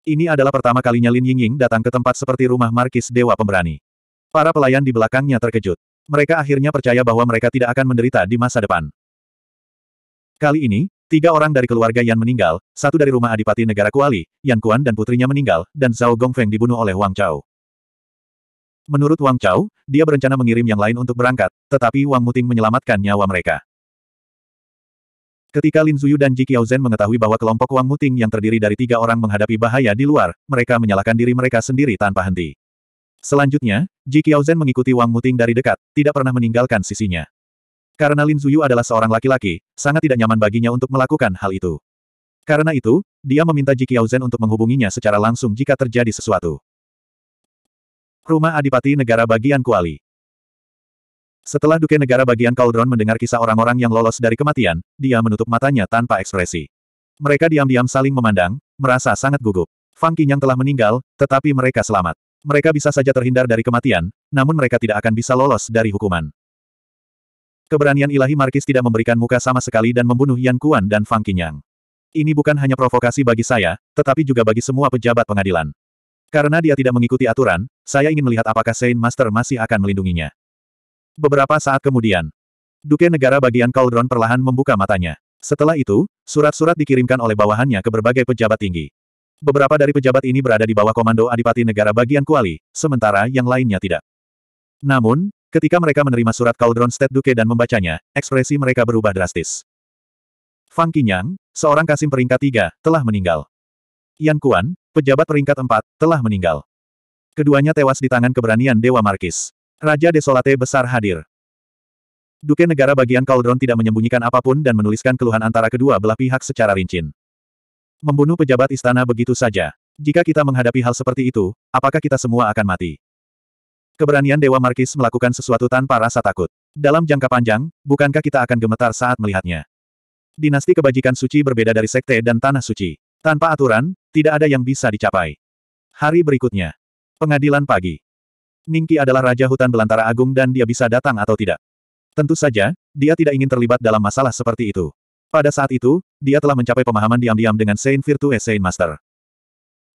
[SPEAKER 1] Ini adalah pertama kalinya Lin Yingying datang ke tempat seperti rumah Markis Dewa Pemberani. Para pelayan di belakangnya terkejut. Mereka akhirnya percaya bahwa mereka tidak akan menderita di masa depan. Kali ini, Tiga orang dari keluarga Yan meninggal, satu dari rumah Adipati Negara Kuali, Yan Kuan dan putrinya meninggal, dan Zhao Gongfeng dibunuh oleh Wang Chao. Menurut Wang Chao, dia berencana mengirim yang lain untuk berangkat, tetapi Wang Muting menyelamatkan nyawa mereka. Ketika Lin Zuyu dan Ji Qiaozhen mengetahui bahwa kelompok Wang Muting yang terdiri dari tiga orang menghadapi bahaya di luar, mereka menyalahkan diri mereka sendiri tanpa henti. Selanjutnya, Ji Qiaozhen mengikuti Wang Muting dari dekat, tidak pernah meninggalkan sisinya. Karena Lin Zuyu adalah seorang laki-laki, sangat tidak nyaman baginya untuk melakukan hal itu. Karena itu, dia meminta Ji Qiaozhen untuk menghubunginya secara langsung jika terjadi sesuatu. Rumah Adipati Negara Bagian Kuali Setelah Duke Negara Bagian Cauldron mendengar kisah orang-orang yang lolos dari kematian, dia menutup matanya tanpa ekspresi. Mereka diam-diam saling memandang, merasa sangat gugup. Fang yang telah meninggal, tetapi mereka selamat. Mereka bisa saja terhindar dari kematian, namun mereka tidak akan bisa lolos dari hukuman. Keberanian ilahi Markis tidak memberikan muka sama sekali dan membunuh Yan Kuan dan Fang Qinyang. Ini bukan hanya provokasi bagi saya, tetapi juga bagi semua pejabat pengadilan. Karena dia tidak mengikuti aturan, saya ingin melihat apakah Saint Master masih akan melindunginya. Beberapa saat kemudian, Duke Negara bagian Cauldron perlahan membuka matanya. Setelah itu, surat-surat dikirimkan oleh bawahannya ke berbagai pejabat tinggi. Beberapa dari pejabat ini berada di bawah komando Adipati Negara bagian Kuali, sementara yang lainnya tidak. Namun, Ketika mereka menerima surat Cauldron State Duke dan membacanya, ekspresi mereka berubah drastis. Fang Qinyang, seorang kasim peringkat tiga, telah meninggal. Yan Kuan, pejabat peringkat empat, telah meninggal. Keduanya tewas di tangan keberanian Dewa Markis. Raja Desolate besar hadir. Duke negara bagian Cauldron tidak menyembunyikan apapun dan menuliskan keluhan antara kedua belah pihak secara rincin. Membunuh pejabat istana begitu saja. Jika kita menghadapi hal seperti itu, apakah kita semua akan mati? Keberanian Dewa Markis melakukan sesuatu tanpa rasa takut. Dalam jangka panjang, bukankah kita akan gemetar saat melihatnya? Dinasti kebajikan suci berbeda dari sekte dan tanah suci. Tanpa aturan, tidak ada yang bisa dicapai. Hari berikutnya. Pengadilan pagi. Ningki adalah raja hutan belantara agung dan dia bisa datang atau tidak. Tentu saja, dia tidak ingin terlibat dalam masalah seperti itu. Pada saat itu, dia telah mencapai pemahaman diam-diam dengan Saint Virtue Saint Master.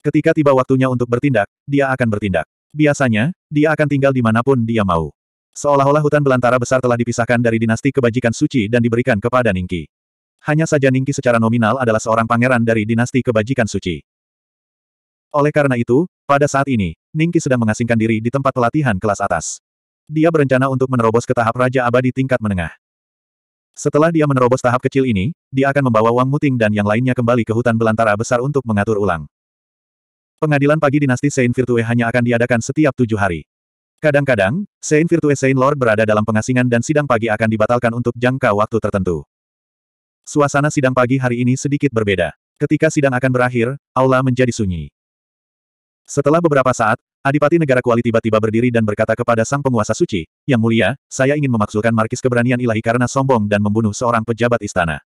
[SPEAKER 1] Ketika tiba waktunya untuk bertindak, dia akan bertindak. Biasanya, dia akan tinggal di dimanapun dia mau. Seolah-olah hutan belantara besar telah dipisahkan dari dinasti kebajikan suci dan diberikan kepada Ningki. Hanya saja Ningki secara nominal adalah seorang pangeran dari dinasti kebajikan suci. Oleh karena itu, pada saat ini, Ningki sedang mengasingkan diri di tempat pelatihan kelas atas. Dia berencana untuk menerobos ke tahap Raja Abadi tingkat menengah. Setelah dia menerobos tahap kecil ini, dia akan membawa Wang Muting dan yang lainnya kembali ke hutan belantara besar untuk mengatur ulang. Pengadilan pagi dinasti Saint Virtue hanya akan diadakan setiap tujuh hari. Kadang-kadang, Saint Virtue Saint Lord berada dalam pengasingan dan sidang pagi akan dibatalkan untuk jangka waktu tertentu. Suasana sidang pagi hari ini sedikit berbeda. Ketika sidang akan berakhir, aula menjadi sunyi. Setelah beberapa saat, Adipati Negara Kuali tiba-tiba berdiri dan berkata kepada Sang Penguasa Suci, Yang Mulia, saya ingin memaksulkan markis keberanian ilahi karena sombong dan membunuh seorang pejabat istana.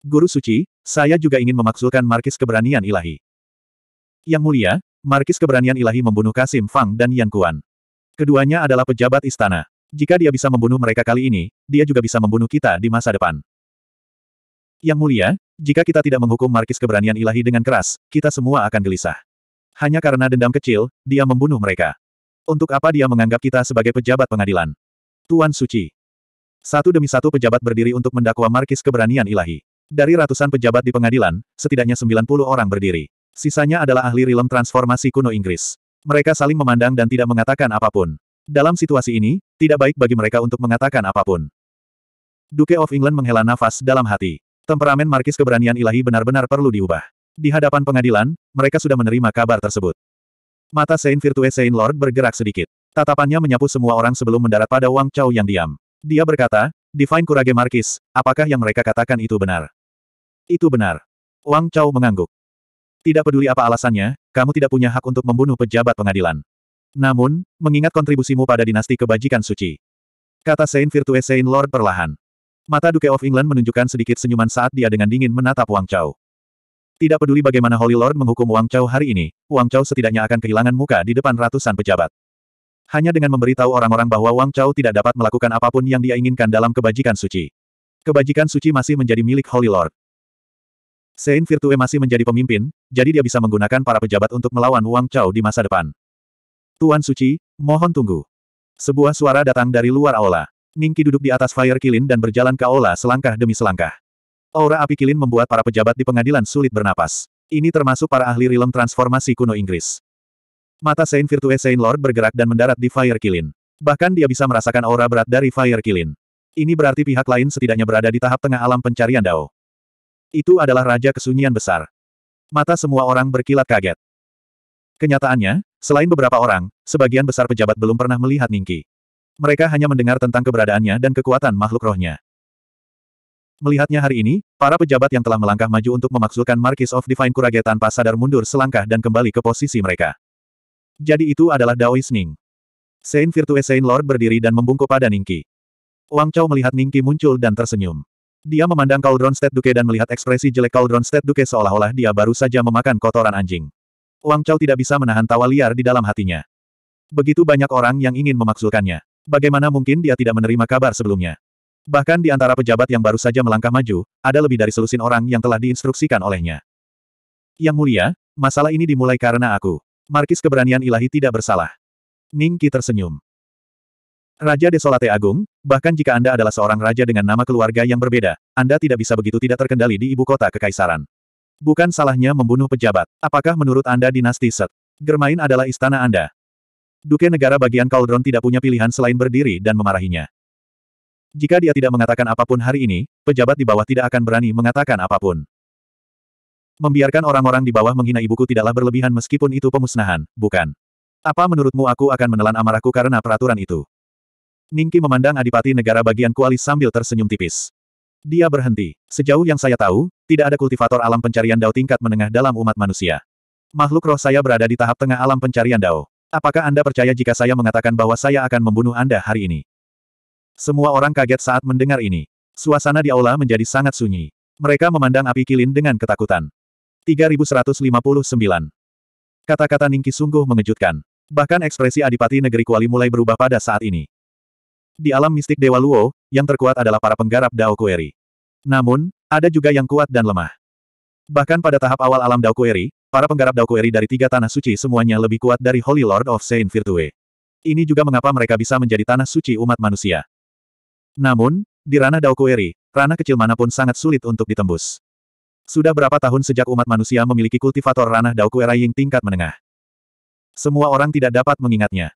[SPEAKER 1] Guru Suci, saya juga ingin memaksulkan markis keberanian ilahi. Yang mulia, markis keberanian ilahi membunuh Kasim Fang dan Yan Kuan. Keduanya adalah pejabat istana. Jika dia bisa membunuh mereka kali ini, dia juga bisa membunuh kita di masa depan. Yang mulia, jika kita tidak menghukum markis keberanian ilahi dengan keras, kita semua akan gelisah. Hanya karena dendam kecil, dia membunuh mereka. Untuk apa dia menganggap kita sebagai pejabat pengadilan? Tuan Suci. Satu demi satu pejabat berdiri untuk mendakwa markis keberanian ilahi. Dari ratusan pejabat di pengadilan, setidaknya 90 orang berdiri. Sisanya adalah ahli rilem transformasi kuno Inggris. Mereka saling memandang dan tidak mengatakan apapun. Dalam situasi ini, tidak baik bagi mereka untuk mengatakan apapun. Duke of England menghela nafas dalam hati. Temperamen markis keberanian ilahi benar-benar perlu diubah. Di hadapan pengadilan, mereka sudah menerima kabar tersebut. Mata Saint Virtue Saint Lord bergerak sedikit. Tatapannya menyapu semua orang sebelum mendarat pada Wang Chao yang diam. Dia berkata, Divine Kurage Markis, apakah yang mereka katakan itu benar? Itu benar. Wang Chao mengangguk. Tidak peduli apa alasannya, kamu tidak punya hak untuk membunuh pejabat pengadilan. Namun, mengingat kontribusimu pada dinasti kebajikan suci. Kata Saint Virtue Saint Lord perlahan. Mata Duke of England menunjukkan sedikit senyuman saat dia dengan dingin menatap Wang Chao. Tidak peduli bagaimana Holy Lord menghukum Wang Chao hari ini, Wang Chao setidaknya akan kehilangan muka di depan ratusan pejabat. Hanya dengan memberitahu orang-orang bahwa Wang Chao tidak dapat melakukan apapun yang dia inginkan dalam kebajikan suci. Kebajikan suci masih menjadi milik Holy Lord. Saint Virtue e masih menjadi pemimpin, jadi dia bisa menggunakan para pejabat untuk melawan Wang Chao di masa depan. Tuan Suci, mohon tunggu. Sebuah suara datang dari luar aula. Ningki duduk di atas fire kilin dan berjalan ke aula selangkah demi selangkah. Aura api kilin membuat para pejabat di pengadilan sulit bernapas. Ini termasuk para ahli rilem transformasi kuno Inggris. Mata Saint Virtue e Saint Lord bergerak dan mendarat di fire kilin. Bahkan dia bisa merasakan aura berat dari fire kilin. Ini berarti pihak lain setidaknya berada di tahap tengah alam pencarian Dao. Itu adalah Raja Kesunyian Besar. Mata semua orang berkilat kaget. Kenyataannya, selain beberapa orang, sebagian besar pejabat belum pernah melihat Ningki. Mereka hanya mendengar tentang keberadaannya dan kekuatan makhluk rohnya. Melihatnya hari ini, para pejabat yang telah melangkah maju untuk memaksulkan Marquis of Divine Kurage tanpa sadar mundur selangkah dan kembali ke posisi mereka. Jadi itu adalah Daois Ning. Saint Virtue Saint Lord berdiri dan membungkuk pada Ningki. Wang Chao melihat Ningki muncul dan tersenyum. Dia memandang Cauldron State Duke dan melihat ekspresi jelek Cauldron State Duke seolah-olah dia baru saja memakan kotoran anjing. Wang Chao tidak bisa menahan tawa liar di dalam hatinya. Begitu banyak orang yang ingin memaksulkannya. Bagaimana mungkin dia tidak menerima kabar sebelumnya? Bahkan di antara pejabat yang baru saja melangkah maju, ada lebih dari selusin orang yang telah diinstruksikan olehnya. Yang mulia, masalah ini dimulai karena aku. Markis keberanian ilahi tidak bersalah. Ningki tersenyum. Raja Desolate Agung, bahkan jika Anda adalah seorang raja dengan nama keluarga yang berbeda, Anda tidak bisa begitu tidak terkendali di ibu kota kekaisaran. Bukan salahnya membunuh pejabat. Apakah menurut Anda dinasti Set? Germain adalah istana Anda. Duke negara bagian Cauldron tidak punya pilihan selain berdiri dan memarahinya. Jika dia tidak mengatakan apapun hari ini, pejabat di bawah tidak akan berani mengatakan apapun. Membiarkan orang-orang di bawah menghina ibuku tidaklah berlebihan meskipun itu pemusnahan, bukan? Apa menurutmu aku akan menelan amarahku karena peraturan itu? Ningki memandang Adipati Negara bagian Kuali sambil tersenyum tipis. Dia berhenti. Sejauh yang saya tahu, tidak ada kultivator alam pencarian dao tingkat menengah dalam umat manusia. Makhluk roh saya berada di tahap tengah alam pencarian dao. Apakah Anda percaya jika saya mengatakan bahwa saya akan membunuh Anda hari ini? Semua orang kaget saat mendengar ini. Suasana di aula menjadi sangat sunyi. Mereka memandang api kilin dengan ketakutan. 3159 Kata-kata Ningki sungguh mengejutkan. Bahkan ekspresi Adipati Negeri Kuali mulai berubah pada saat ini. Di alam mistik Dewa Luo, yang terkuat adalah para penggarap Dao Kueri. Namun, ada juga yang kuat dan lemah. Bahkan pada tahap awal alam Dao Kueri, para penggarap Dao Kueri dari tiga tanah suci semuanya lebih kuat dari Holy Lord of Saint Virtue. Ini juga mengapa mereka bisa menjadi tanah suci umat manusia. Namun, di ranah Dao Kueri, ranah kecil manapun sangat sulit untuk ditembus. Sudah berapa tahun sejak umat manusia memiliki kultivator ranah Dao yang tingkat menengah. Semua orang tidak dapat mengingatnya.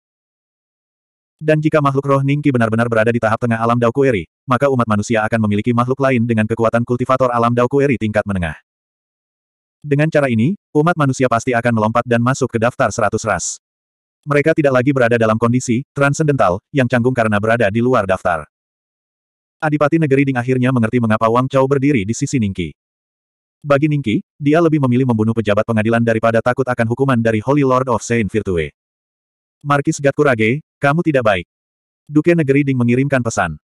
[SPEAKER 1] Dan jika makhluk roh Ningki benar-benar berada di tahap tengah alam Daokueri, maka umat manusia akan memiliki makhluk lain dengan kekuatan kultivator alam Daokueri tingkat menengah. Dengan cara ini, umat manusia pasti akan melompat dan masuk ke daftar 100 ras. Mereka tidak lagi berada dalam kondisi transendental yang canggung karena berada di luar daftar. Adipati Negeri Ding akhirnya mengerti mengapa Wang Chao berdiri di sisi Ningki. Bagi Ningki, dia lebih memilih membunuh pejabat pengadilan daripada takut akan hukuman dari Holy Lord of Saint Virtue. Markis Gatkurage, kamu tidak baik. Duke Negeri Ding mengirimkan pesan.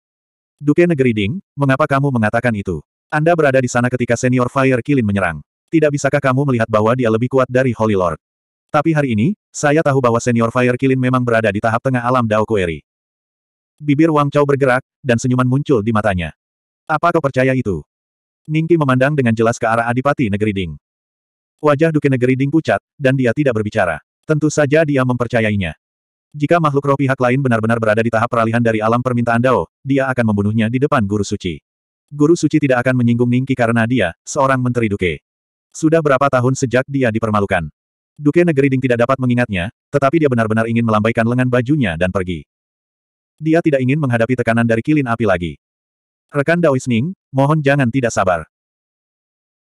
[SPEAKER 1] Duke Negeri Ding, mengapa kamu mengatakan itu? Anda berada di sana ketika senior Fire Kilin menyerang. Tidak bisakah kamu melihat bahwa dia lebih kuat dari Holy Lord? Tapi hari ini, saya tahu bahwa senior Fire Kilin memang berada di tahap tengah alam Dao Kueri. Bibir Wang Chao bergerak, dan senyuman muncul di matanya. Apa kau percaya itu? Ningki memandang dengan jelas ke arah Adipati Negeri Ding. Wajah Duke Negeri Ding pucat, dan dia tidak berbicara. Tentu saja dia mempercayainya. Jika makhluk roh pihak lain benar-benar berada di tahap peralihan dari alam permintaan Dao, dia akan membunuhnya di depan Guru Suci. Guru Suci tidak akan menyinggung Ningki karena dia, seorang menteri Duke. Sudah berapa tahun sejak dia dipermalukan. Duke Negeri Ding tidak dapat mengingatnya, tetapi dia benar-benar ingin melambaikan lengan bajunya dan pergi. Dia tidak ingin menghadapi tekanan dari kilin api lagi. Rekan Daois Ning, mohon jangan tidak sabar.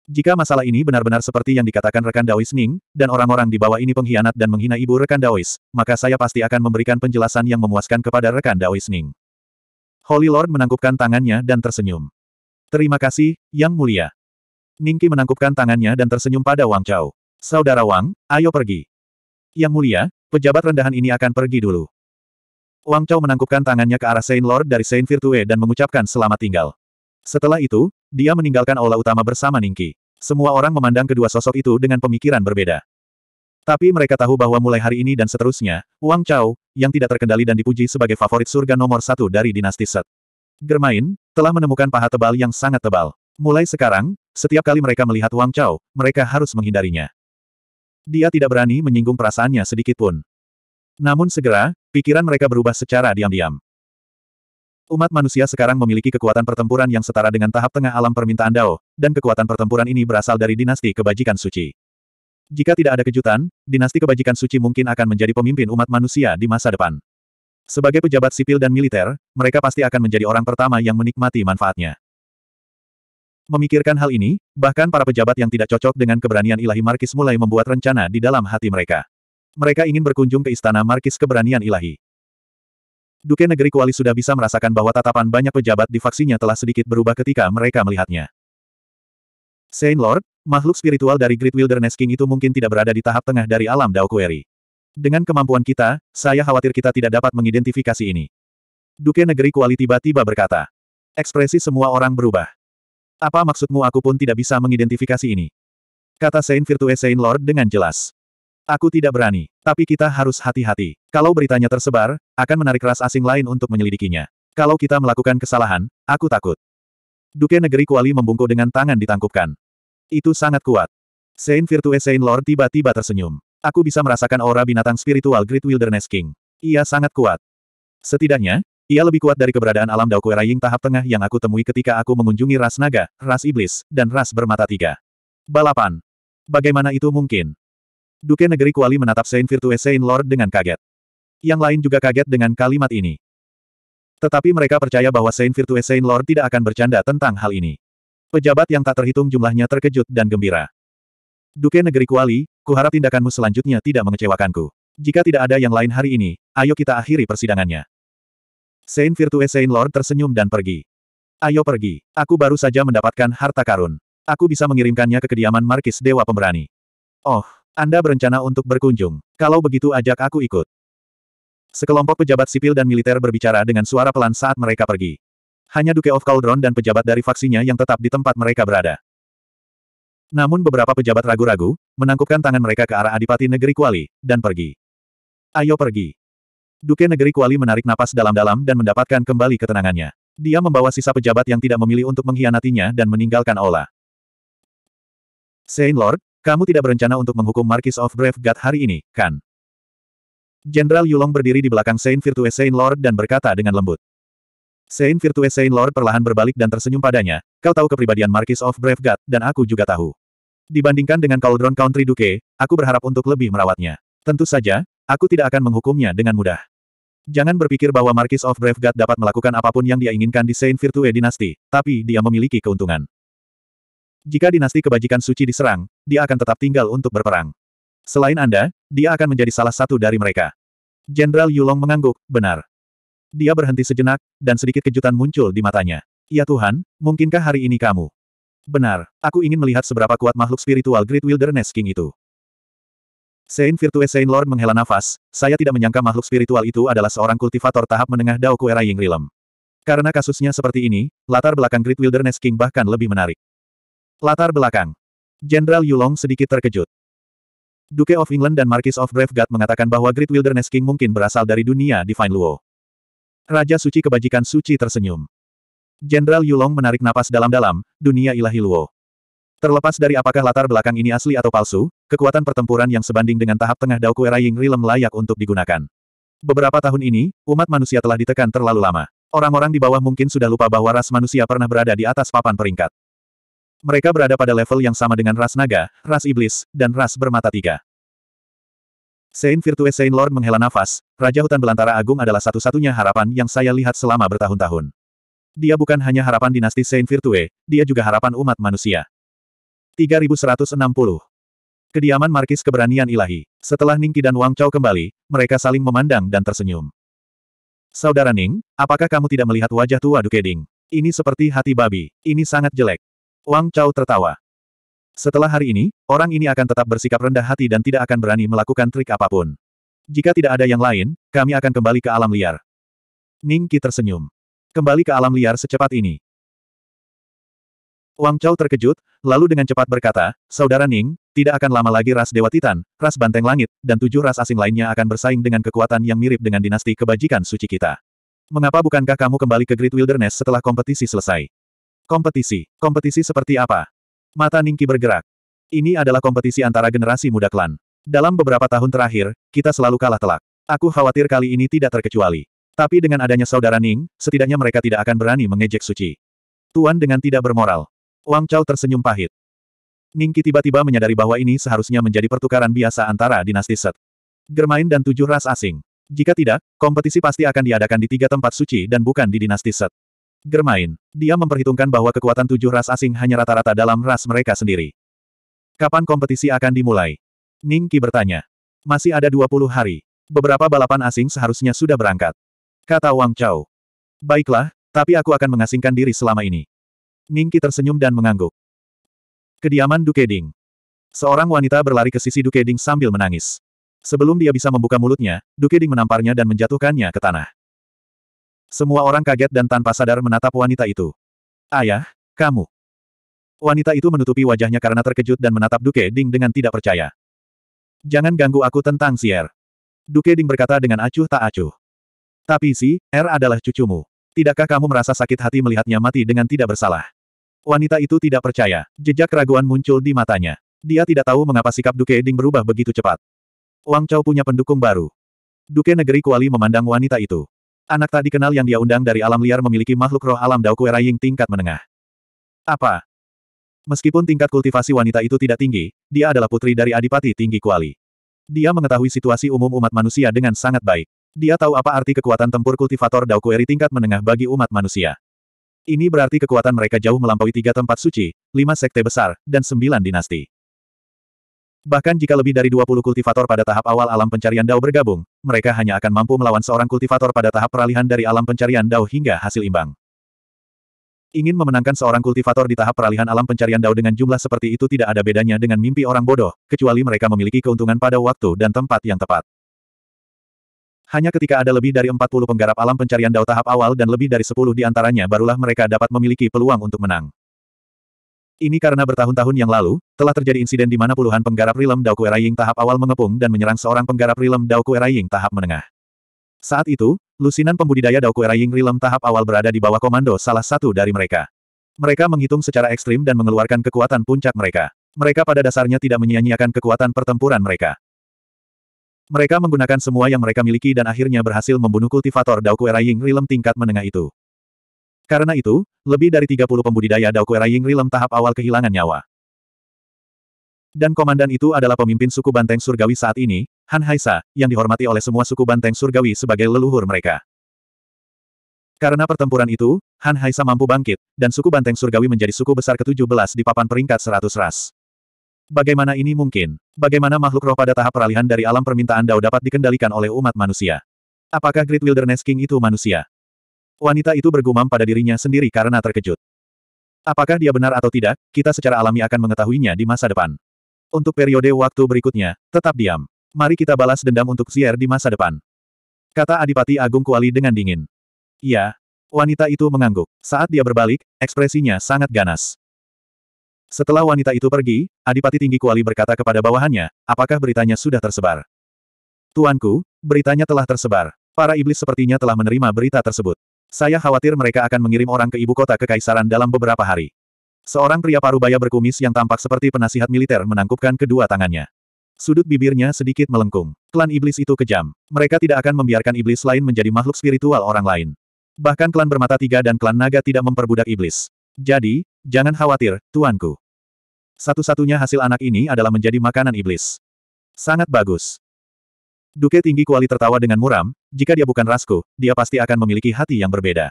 [SPEAKER 1] Jika masalah ini benar-benar seperti yang dikatakan rekan Daois Ning, dan orang-orang di bawah ini pengkhianat dan menghina ibu rekan Daois, maka saya pasti akan memberikan penjelasan yang memuaskan kepada rekan Daois Ning. Holy Lord menangkupkan tangannya dan tersenyum. Terima kasih, Yang Mulia. Ningki menangkupkan tangannya dan tersenyum pada Wang Chao. Saudara Wang, ayo pergi. Yang Mulia, pejabat rendahan ini akan pergi dulu. Wang Chao menangkupkan tangannya ke arah Saint Lord dari Saint Virtue dan mengucapkan selamat tinggal. Setelah itu, dia meninggalkan aula utama bersama Ningki. Semua orang memandang kedua sosok itu dengan pemikiran berbeda. Tapi mereka tahu bahwa mulai hari ini dan seterusnya, Wang Chao, yang tidak terkendali dan dipuji sebagai favorit surga nomor satu dari dinasti Set. Germain, telah menemukan paha tebal yang sangat tebal. Mulai sekarang, setiap kali mereka melihat Wang Chao, mereka harus menghindarinya. Dia tidak berani menyinggung perasaannya sedikitpun. Namun segera, pikiran mereka berubah secara diam-diam. Umat manusia sekarang memiliki kekuatan pertempuran yang setara dengan tahap tengah alam permintaan Dao, dan kekuatan pertempuran ini berasal dari dinasti kebajikan suci. Jika tidak ada kejutan, dinasti kebajikan suci mungkin akan menjadi pemimpin umat manusia di masa depan. Sebagai pejabat sipil dan militer, mereka pasti akan menjadi orang pertama yang menikmati manfaatnya. Memikirkan hal ini, bahkan para pejabat yang tidak cocok dengan keberanian ilahi Markis mulai membuat rencana di dalam hati mereka. Mereka ingin berkunjung ke istana Markis keberanian ilahi. Duke Negeri Kuali sudah bisa merasakan bahwa tatapan banyak pejabat di faksinya telah sedikit berubah ketika mereka melihatnya. Saint Lord, makhluk spiritual dari Great Wilderness King itu mungkin tidak berada di tahap tengah dari alam Dao Query. Dengan kemampuan kita, saya khawatir kita tidak dapat mengidentifikasi ini. Duke Negeri Kuali tiba-tiba berkata. Ekspresi semua orang berubah. Apa maksudmu aku pun tidak bisa mengidentifikasi ini? Kata Saint Virtue Saint Lord dengan jelas. Aku tidak berani, tapi kita harus hati-hati. Kalau beritanya tersebar, akan menarik ras asing lain untuk menyelidikinya. Kalau kita melakukan kesalahan, aku takut. Duke Negeri Kuali membungkuk dengan tangan ditangkupkan. Itu sangat kuat. Saint Virtue Saint Lord tiba-tiba tersenyum. Aku bisa merasakan aura binatang spiritual Great Wilderness King. Ia sangat kuat. Setidaknya, ia lebih kuat dari keberadaan alam Dao Kue Raying tahap tengah yang aku temui ketika aku mengunjungi ras naga, ras iblis, dan ras bermata tiga. Balapan. Bagaimana itu mungkin? Duke Negeri Kuali menatap Saint Virtue Saint Lord dengan kaget. Yang lain juga kaget dengan kalimat ini. Tetapi mereka percaya bahwa Saint Virtue Saint Lord tidak akan bercanda tentang hal ini. Pejabat yang tak terhitung jumlahnya terkejut dan gembira. Duke Negeri Kuali, kuharap tindakanmu selanjutnya tidak mengecewakanku. Jika tidak ada yang lain hari ini, ayo kita akhiri persidangannya. Saint Virtue Saint Lord tersenyum dan pergi. Ayo pergi. Aku baru saja mendapatkan harta karun. Aku bisa mengirimkannya ke kediaman Markis Dewa Pemberani. Oh, anda berencana untuk berkunjung. Kalau begitu ajak aku ikut. Sekelompok pejabat sipil dan militer berbicara dengan suara pelan saat mereka pergi. Hanya Duke of Cauldron dan pejabat dari faksinya yang tetap di tempat mereka berada. Namun beberapa pejabat ragu-ragu, menangkupkan tangan mereka ke arah Adipati Negeri Kuali, dan pergi. Ayo pergi. Duke Negeri Kuali menarik napas dalam-dalam dan mendapatkan kembali ketenangannya. Dia membawa sisa pejabat yang tidak memilih untuk mengkhianatinya dan meninggalkan Ola. Saint Lord, kamu tidak berencana untuk menghukum Marquis of Brave God hari ini, kan? Jenderal Yulong berdiri di belakang Saint Virtue Saint Lord dan berkata dengan lembut. Saint Virtue Saint Lord perlahan berbalik dan tersenyum padanya, kau tahu kepribadian Marquis of Brave God, dan aku juga tahu. Dibandingkan dengan Cauldron Country Duke, aku berharap untuk lebih merawatnya. Tentu saja, aku tidak akan menghukumnya dengan mudah. Jangan berpikir bahwa Marquis of Brave God dapat melakukan apapun yang dia inginkan di Saint Virtue Dynasty, tapi dia memiliki keuntungan. Jika dinasti kebajikan suci diserang, dia akan tetap tinggal untuk berperang. Selain Anda, dia akan menjadi salah satu dari mereka. Jenderal Yulong mengangguk, benar. Dia berhenti sejenak, dan sedikit kejutan muncul di matanya. Ya Tuhan, mungkinkah hari ini kamu? Benar, aku ingin melihat seberapa kuat makhluk spiritual Great Wilderness King itu. Saint Virtue Saint Lord menghela nafas, saya tidak menyangka makhluk spiritual itu adalah seorang kultivator tahap menengah Dao Kuera Ying Rilem. Karena kasusnya seperti ini, latar belakang Great Wilderness King bahkan lebih menarik. Latar belakang. Jenderal Yulong sedikit terkejut. Duke of England dan Marquis of Graveguard mengatakan bahwa Great Wilderness King mungkin berasal dari dunia Divine Luo. Raja Suci Kebajikan Suci tersenyum. Jenderal Yulong menarik napas dalam-dalam, dunia ilahi Luo. Terlepas dari apakah latar belakang ini asli atau palsu, kekuatan pertempuran yang sebanding dengan tahap tengah Dao Kuera Ying Rilem layak untuk digunakan. Beberapa tahun ini, umat manusia telah ditekan terlalu lama. Orang-orang di bawah mungkin sudah lupa bahwa ras manusia pernah berada di atas papan peringkat. Mereka berada pada level yang sama dengan ras naga, ras iblis, dan ras bermata tiga. Saint Virtue Saint Lord menghela nafas, Raja Hutan Belantara Agung adalah satu-satunya harapan yang saya lihat selama bertahun-tahun. Dia bukan hanya harapan dinasti Saint Virtue, dia juga harapan umat manusia. 3160 Kediaman Markis Keberanian Ilahi. Setelah Ningki dan Wang Chao kembali, mereka saling memandang dan tersenyum. Saudara Ning, apakah kamu tidak melihat wajah tua Dukeding? Ini seperti hati babi. Ini sangat jelek. Wang Chao tertawa. Setelah hari ini, orang ini akan tetap bersikap rendah hati dan tidak akan berani melakukan trik apapun. Jika tidak ada yang lain, kami akan kembali ke alam liar. Ning Qi tersenyum. Kembali ke alam liar secepat ini. Wang Chao terkejut, lalu dengan cepat berkata, Saudara Ning, tidak akan lama lagi ras Dewa Titan, ras Banteng Langit, dan tujuh ras asing lainnya akan bersaing dengan kekuatan yang mirip dengan dinasti kebajikan suci kita. Mengapa bukankah kamu kembali ke Great Wilderness setelah kompetisi selesai? Kompetisi. Kompetisi seperti apa? Mata Ningki bergerak. Ini adalah kompetisi antara generasi muda klan. Dalam beberapa tahun terakhir, kita selalu kalah telak. Aku khawatir kali ini tidak terkecuali. Tapi dengan adanya saudara Ning, setidaknya mereka tidak akan berani mengejek Suci. Tuan dengan tidak bermoral. Wang Chao tersenyum pahit. Ningki tiba-tiba menyadari bahwa ini seharusnya menjadi pertukaran biasa antara dinasti Set. Germain dan tujuh ras asing. Jika tidak, kompetisi pasti akan diadakan di tiga tempat suci dan bukan di dinasti Set. Germain. Dia memperhitungkan bahwa kekuatan tujuh ras asing hanya rata-rata dalam ras mereka sendiri. Kapan kompetisi akan dimulai? Ning Qi bertanya. Masih ada 20 hari. Beberapa balapan asing seharusnya sudah berangkat. Kata Wang Chao. Baiklah, tapi aku akan mengasingkan diri selama ini. Ning Qi tersenyum dan mengangguk. Kediaman Duke Ding. Seorang wanita berlari ke sisi Duke Ding sambil menangis. Sebelum dia bisa membuka mulutnya, Duke Ding menamparnya dan menjatuhkannya ke tanah. Semua orang kaget dan tanpa sadar menatap wanita itu. Ayah, kamu. Wanita itu menutupi wajahnya karena terkejut dan menatap Duke Ding dengan tidak percaya. Jangan ganggu aku tentang Si Sier. Duke Ding berkata dengan acuh tak acuh. Tapi si, R er adalah cucumu. Tidakkah kamu merasa sakit hati melihatnya mati dengan tidak bersalah? Wanita itu tidak percaya. Jejak keraguan muncul di matanya. Dia tidak tahu mengapa sikap Duke Ding berubah begitu cepat. Wang Chao punya pendukung baru. Duke Negeri Kuali memandang wanita itu. Anak tak dikenal yang dia undang dari alam liar memiliki makhluk roh alam Dao Kuera Ying tingkat menengah. Apa? Meskipun tingkat kultivasi wanita itu tidak tinggi, dia adalah putri dari Adipati Tinggi Kuali. Dia mengetahui situasi umum umat manusia dengan sangat baik. Dia tahu apa arti kekuatan tempur kultivator Dao Kueri tingkat menengah bagi umat manusia. Ini berarti kekuatan mereka jauh melampaui tiga tempat suci, lima sekte besar, dan sembilan dinasti. Bahkan jika lebih dari 20 kultivator pada tahap awal alam pencarian Dao bergabung, mereka hanya akan mampu melawan seorang kultivator pada tahap peralihan dari alam pencarian Dao hingga hasil imbang. Ingin memenangkan seorang kultivator di tahap peralihan alam pencarian Dao dengan jumlah seperti itu tidak ada bedanya dengan mimpi orang bodoh, kecuali mereka memiliki keuntungan pada waktu dan tempat yang tepat. Hanya ketika ada lebih dari 40 penggarap alam pencarian Dao tahap awal dan lebih dari 10 di antaranya barulah mereka dapat memiliki peluang untuk menang. Ini karena bertahun-tahun yang lalu, telah terjadi insiden di mana puluhan penggarap rilem Dao eraying tahap awal mengepung dan menyerang seorang penggarap rilem Dao eraying tahap menengah. Saat itu, lusinan pembudidaya Dao eraying rilem tahap awal berada di bawah komando salah satu dari mereka. Mereka menghitung secara ekstrim dan mengeluarkan kekuatan puncak mereka. Mereka pada dasarnya tidak menyia-nyiakan kekuatan pertempuran mereka. Mereka menggunakan semua yang mereka miliki dan akhirnya berhasil membunuh kultivator Dao eraying rilem tingkat menengah itu. Karena itu, lebih dari 30 pembudidaya Dao Kuera Yingri Rilem tahap awal kehilangan nyawa. Dan komandan itu adalah pemimpin suku Banteng Surgawi saat ini, Han Haisa, yang dihormati oleh semua suku Banteng Surgawi sebagai leluhur mereka. Karena pertempuran itu, Han Haisa mampu bangkit, dan suku Banteng Surgawi menjadi suku besar ke-17 di papan peringkat 100 ras. Bagaimana ini mungkin? Bagaimana makhluk roh pada tahap peralihan dari alam permintaan Dao dapat dikendalikan oleh umat manusia? Apakah Great Wilderness King itu manusia? Wanita itu bergumam pada dirinya sendiri karena terkejut. Apakah dia benar atau tidak, kita secara alami akan mengetahuinya di masa depan. Untuk periode waktu berikutnya, tetap diam. Mari kita balas dendam untuk Xier di masa depan. Kata Adipati Agung Kuali dengan dingin. Iya. Wanita itu mengangguk. Saat dia berbalik, ekspresinya sangat ganas. Setelah wanita itu pergi, Adipati Tinggi Kuali berkata kepada bawahannya, apakah beritanya sudah tersebar? Tuanku, beritanya telah tersebar. Para iblis sepertinya telah menerima berita tersebut. Saya khawatir mereka akan mengirim orang ke ibu kota kekaisaran dalam beberapa hari. Seorang pria parubaya berkumis yang tampak seperti penasihat militer menangkupkan kedua tangannya. Sudut bibirnya sedikit melengkung. Klan iblis itu kejam. Mereka tidak akan membiarkan iblis lain menjadi makhluk spiritual orang lain. Bahkan klan bermata tiga dan klan naga tidak memperbudak iblis. Jadi, jangan khawatir, tuanku. Satu-satunya hasil anak ini adalah menjadi makanan iblis. Sangat bagus. Duke tinggi kuali tertawa dengan muram, jika dia bukan Rasku, dia pasti akan memiliki hati yang berbeda.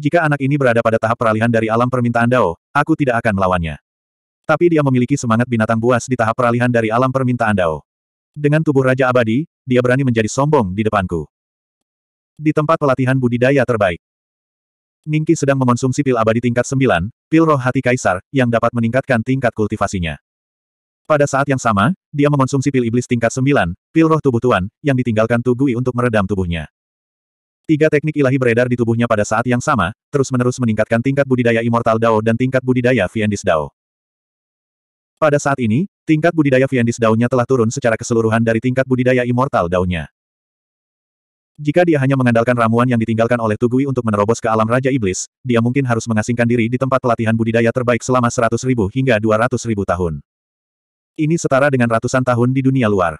[SPEAKER 1] Jika anak ini berada pada tahap peralihan dari alam permintaan Dao, aku tidak akan melawannya. Tapi dia memiliki semangat binatang buas di tahap peralihan dari alam permintaan Dao. Dengan tubuh Raja Abadi, dia berani menjadi sombong di depanku. Di tempat pelatihan budidaya terbaik. Ningki sedang mengonsumsi pil abadi tingkat 9, pil roh hati kaisar, yang dapat meningkatkan tingkat kultivasinya. Pada saat yang sama, dia mengonsumsi pil iblis tingkat 9, pil roh tubuh tuan, yang ditinggalkan Tugui untuk meredam tubuhnya. Tiga teknik ilahi beredar di tubuhnya pada saat yang sama, terus-menerus meningkatkan tingkat budidaya Immortal Dao dan tingkat budidaya Viendis Dao. Pada saat ini, tingkat budidaya Viendis Dao-nya telah turun secara keseluruhan dari tingkat budidaya Immortal Dao-nya. Jika dia hanya mengandalkan ramuan yang ditinggalkan oleh Tugui untuk menerobos ke alam Raja Iblis, dia mungkin harus mengasingkan diri di tempat pelatihan budidaya terbaik selama 100.000 hingga 200.000 tahun. Ini setara dengan ratusan tahun di dunia luar.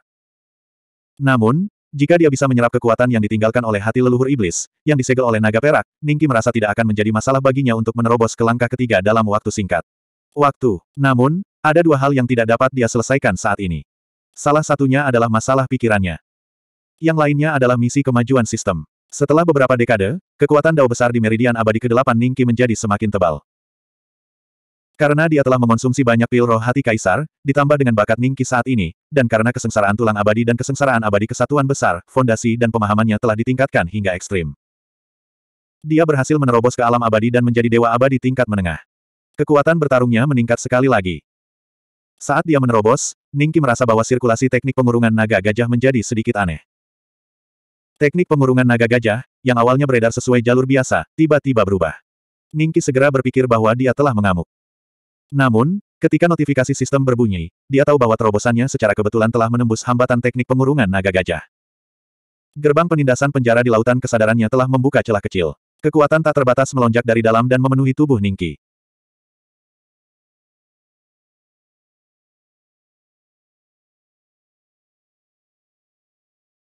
[SPEAKER 1] Namun, jika dia bisa menyerap kekuatan yang ditinggalkan oleh hati leluhur iblis, yang disegel oleh naga perak, Ningki merasa tidak akan menjadi masalah baginya untuk menerobos ke langkah ketiga dalam waktu singkat. Waktu. Namun, ada dua hal yang tidak dapat dia selesaikan saat ini. Salah satunya adalah masalah pikirannya. Yang lainnya adalah misi kemajuan sistem. Setelah beberapa dekade, kekuatan dao besar di meridian abadi ke-8 Ningki menjadi semakin tebal. Karena dia telah mengonsumsi banyak pil roh hati kaisar, ditambah dengan bakat Ningki saat ini, dan karena kesengsaraan tulang abadi dan kesengsaraan abadi kesatuan besar, fondasi dan pemahamannya telah ditingkatkan hingga ekstrim. Dia berhasil menerobos ke alam abadi dan menjadi dewa abadi tingkat menengah. Kekuatan bertarungnya meningkat sekali lagi. Saat dia menerobos, Ningki merasa bahwa sirkulasi teknik pengurungan naga gajah menjadi sedikit aneh. Teknik pengurungan naga gajah, yang awalnya beredar sesuai jalur biasa, tiba-tiba berubah. Ningki segera berpikir bahwa dia telah mengamuk. Namun, ketika notifikasi sistem berbunyi, dia tahu bahwa terobosannya secara kebetulan telah menembus hambatan teknik pengurungan naga gajah. Gerbang penindasan penjara di lautan kesadarannya telah membuka celah kecil. Kekuatan tak terbatas melonjak dari dalam dan memenuhi tubuh Ningki.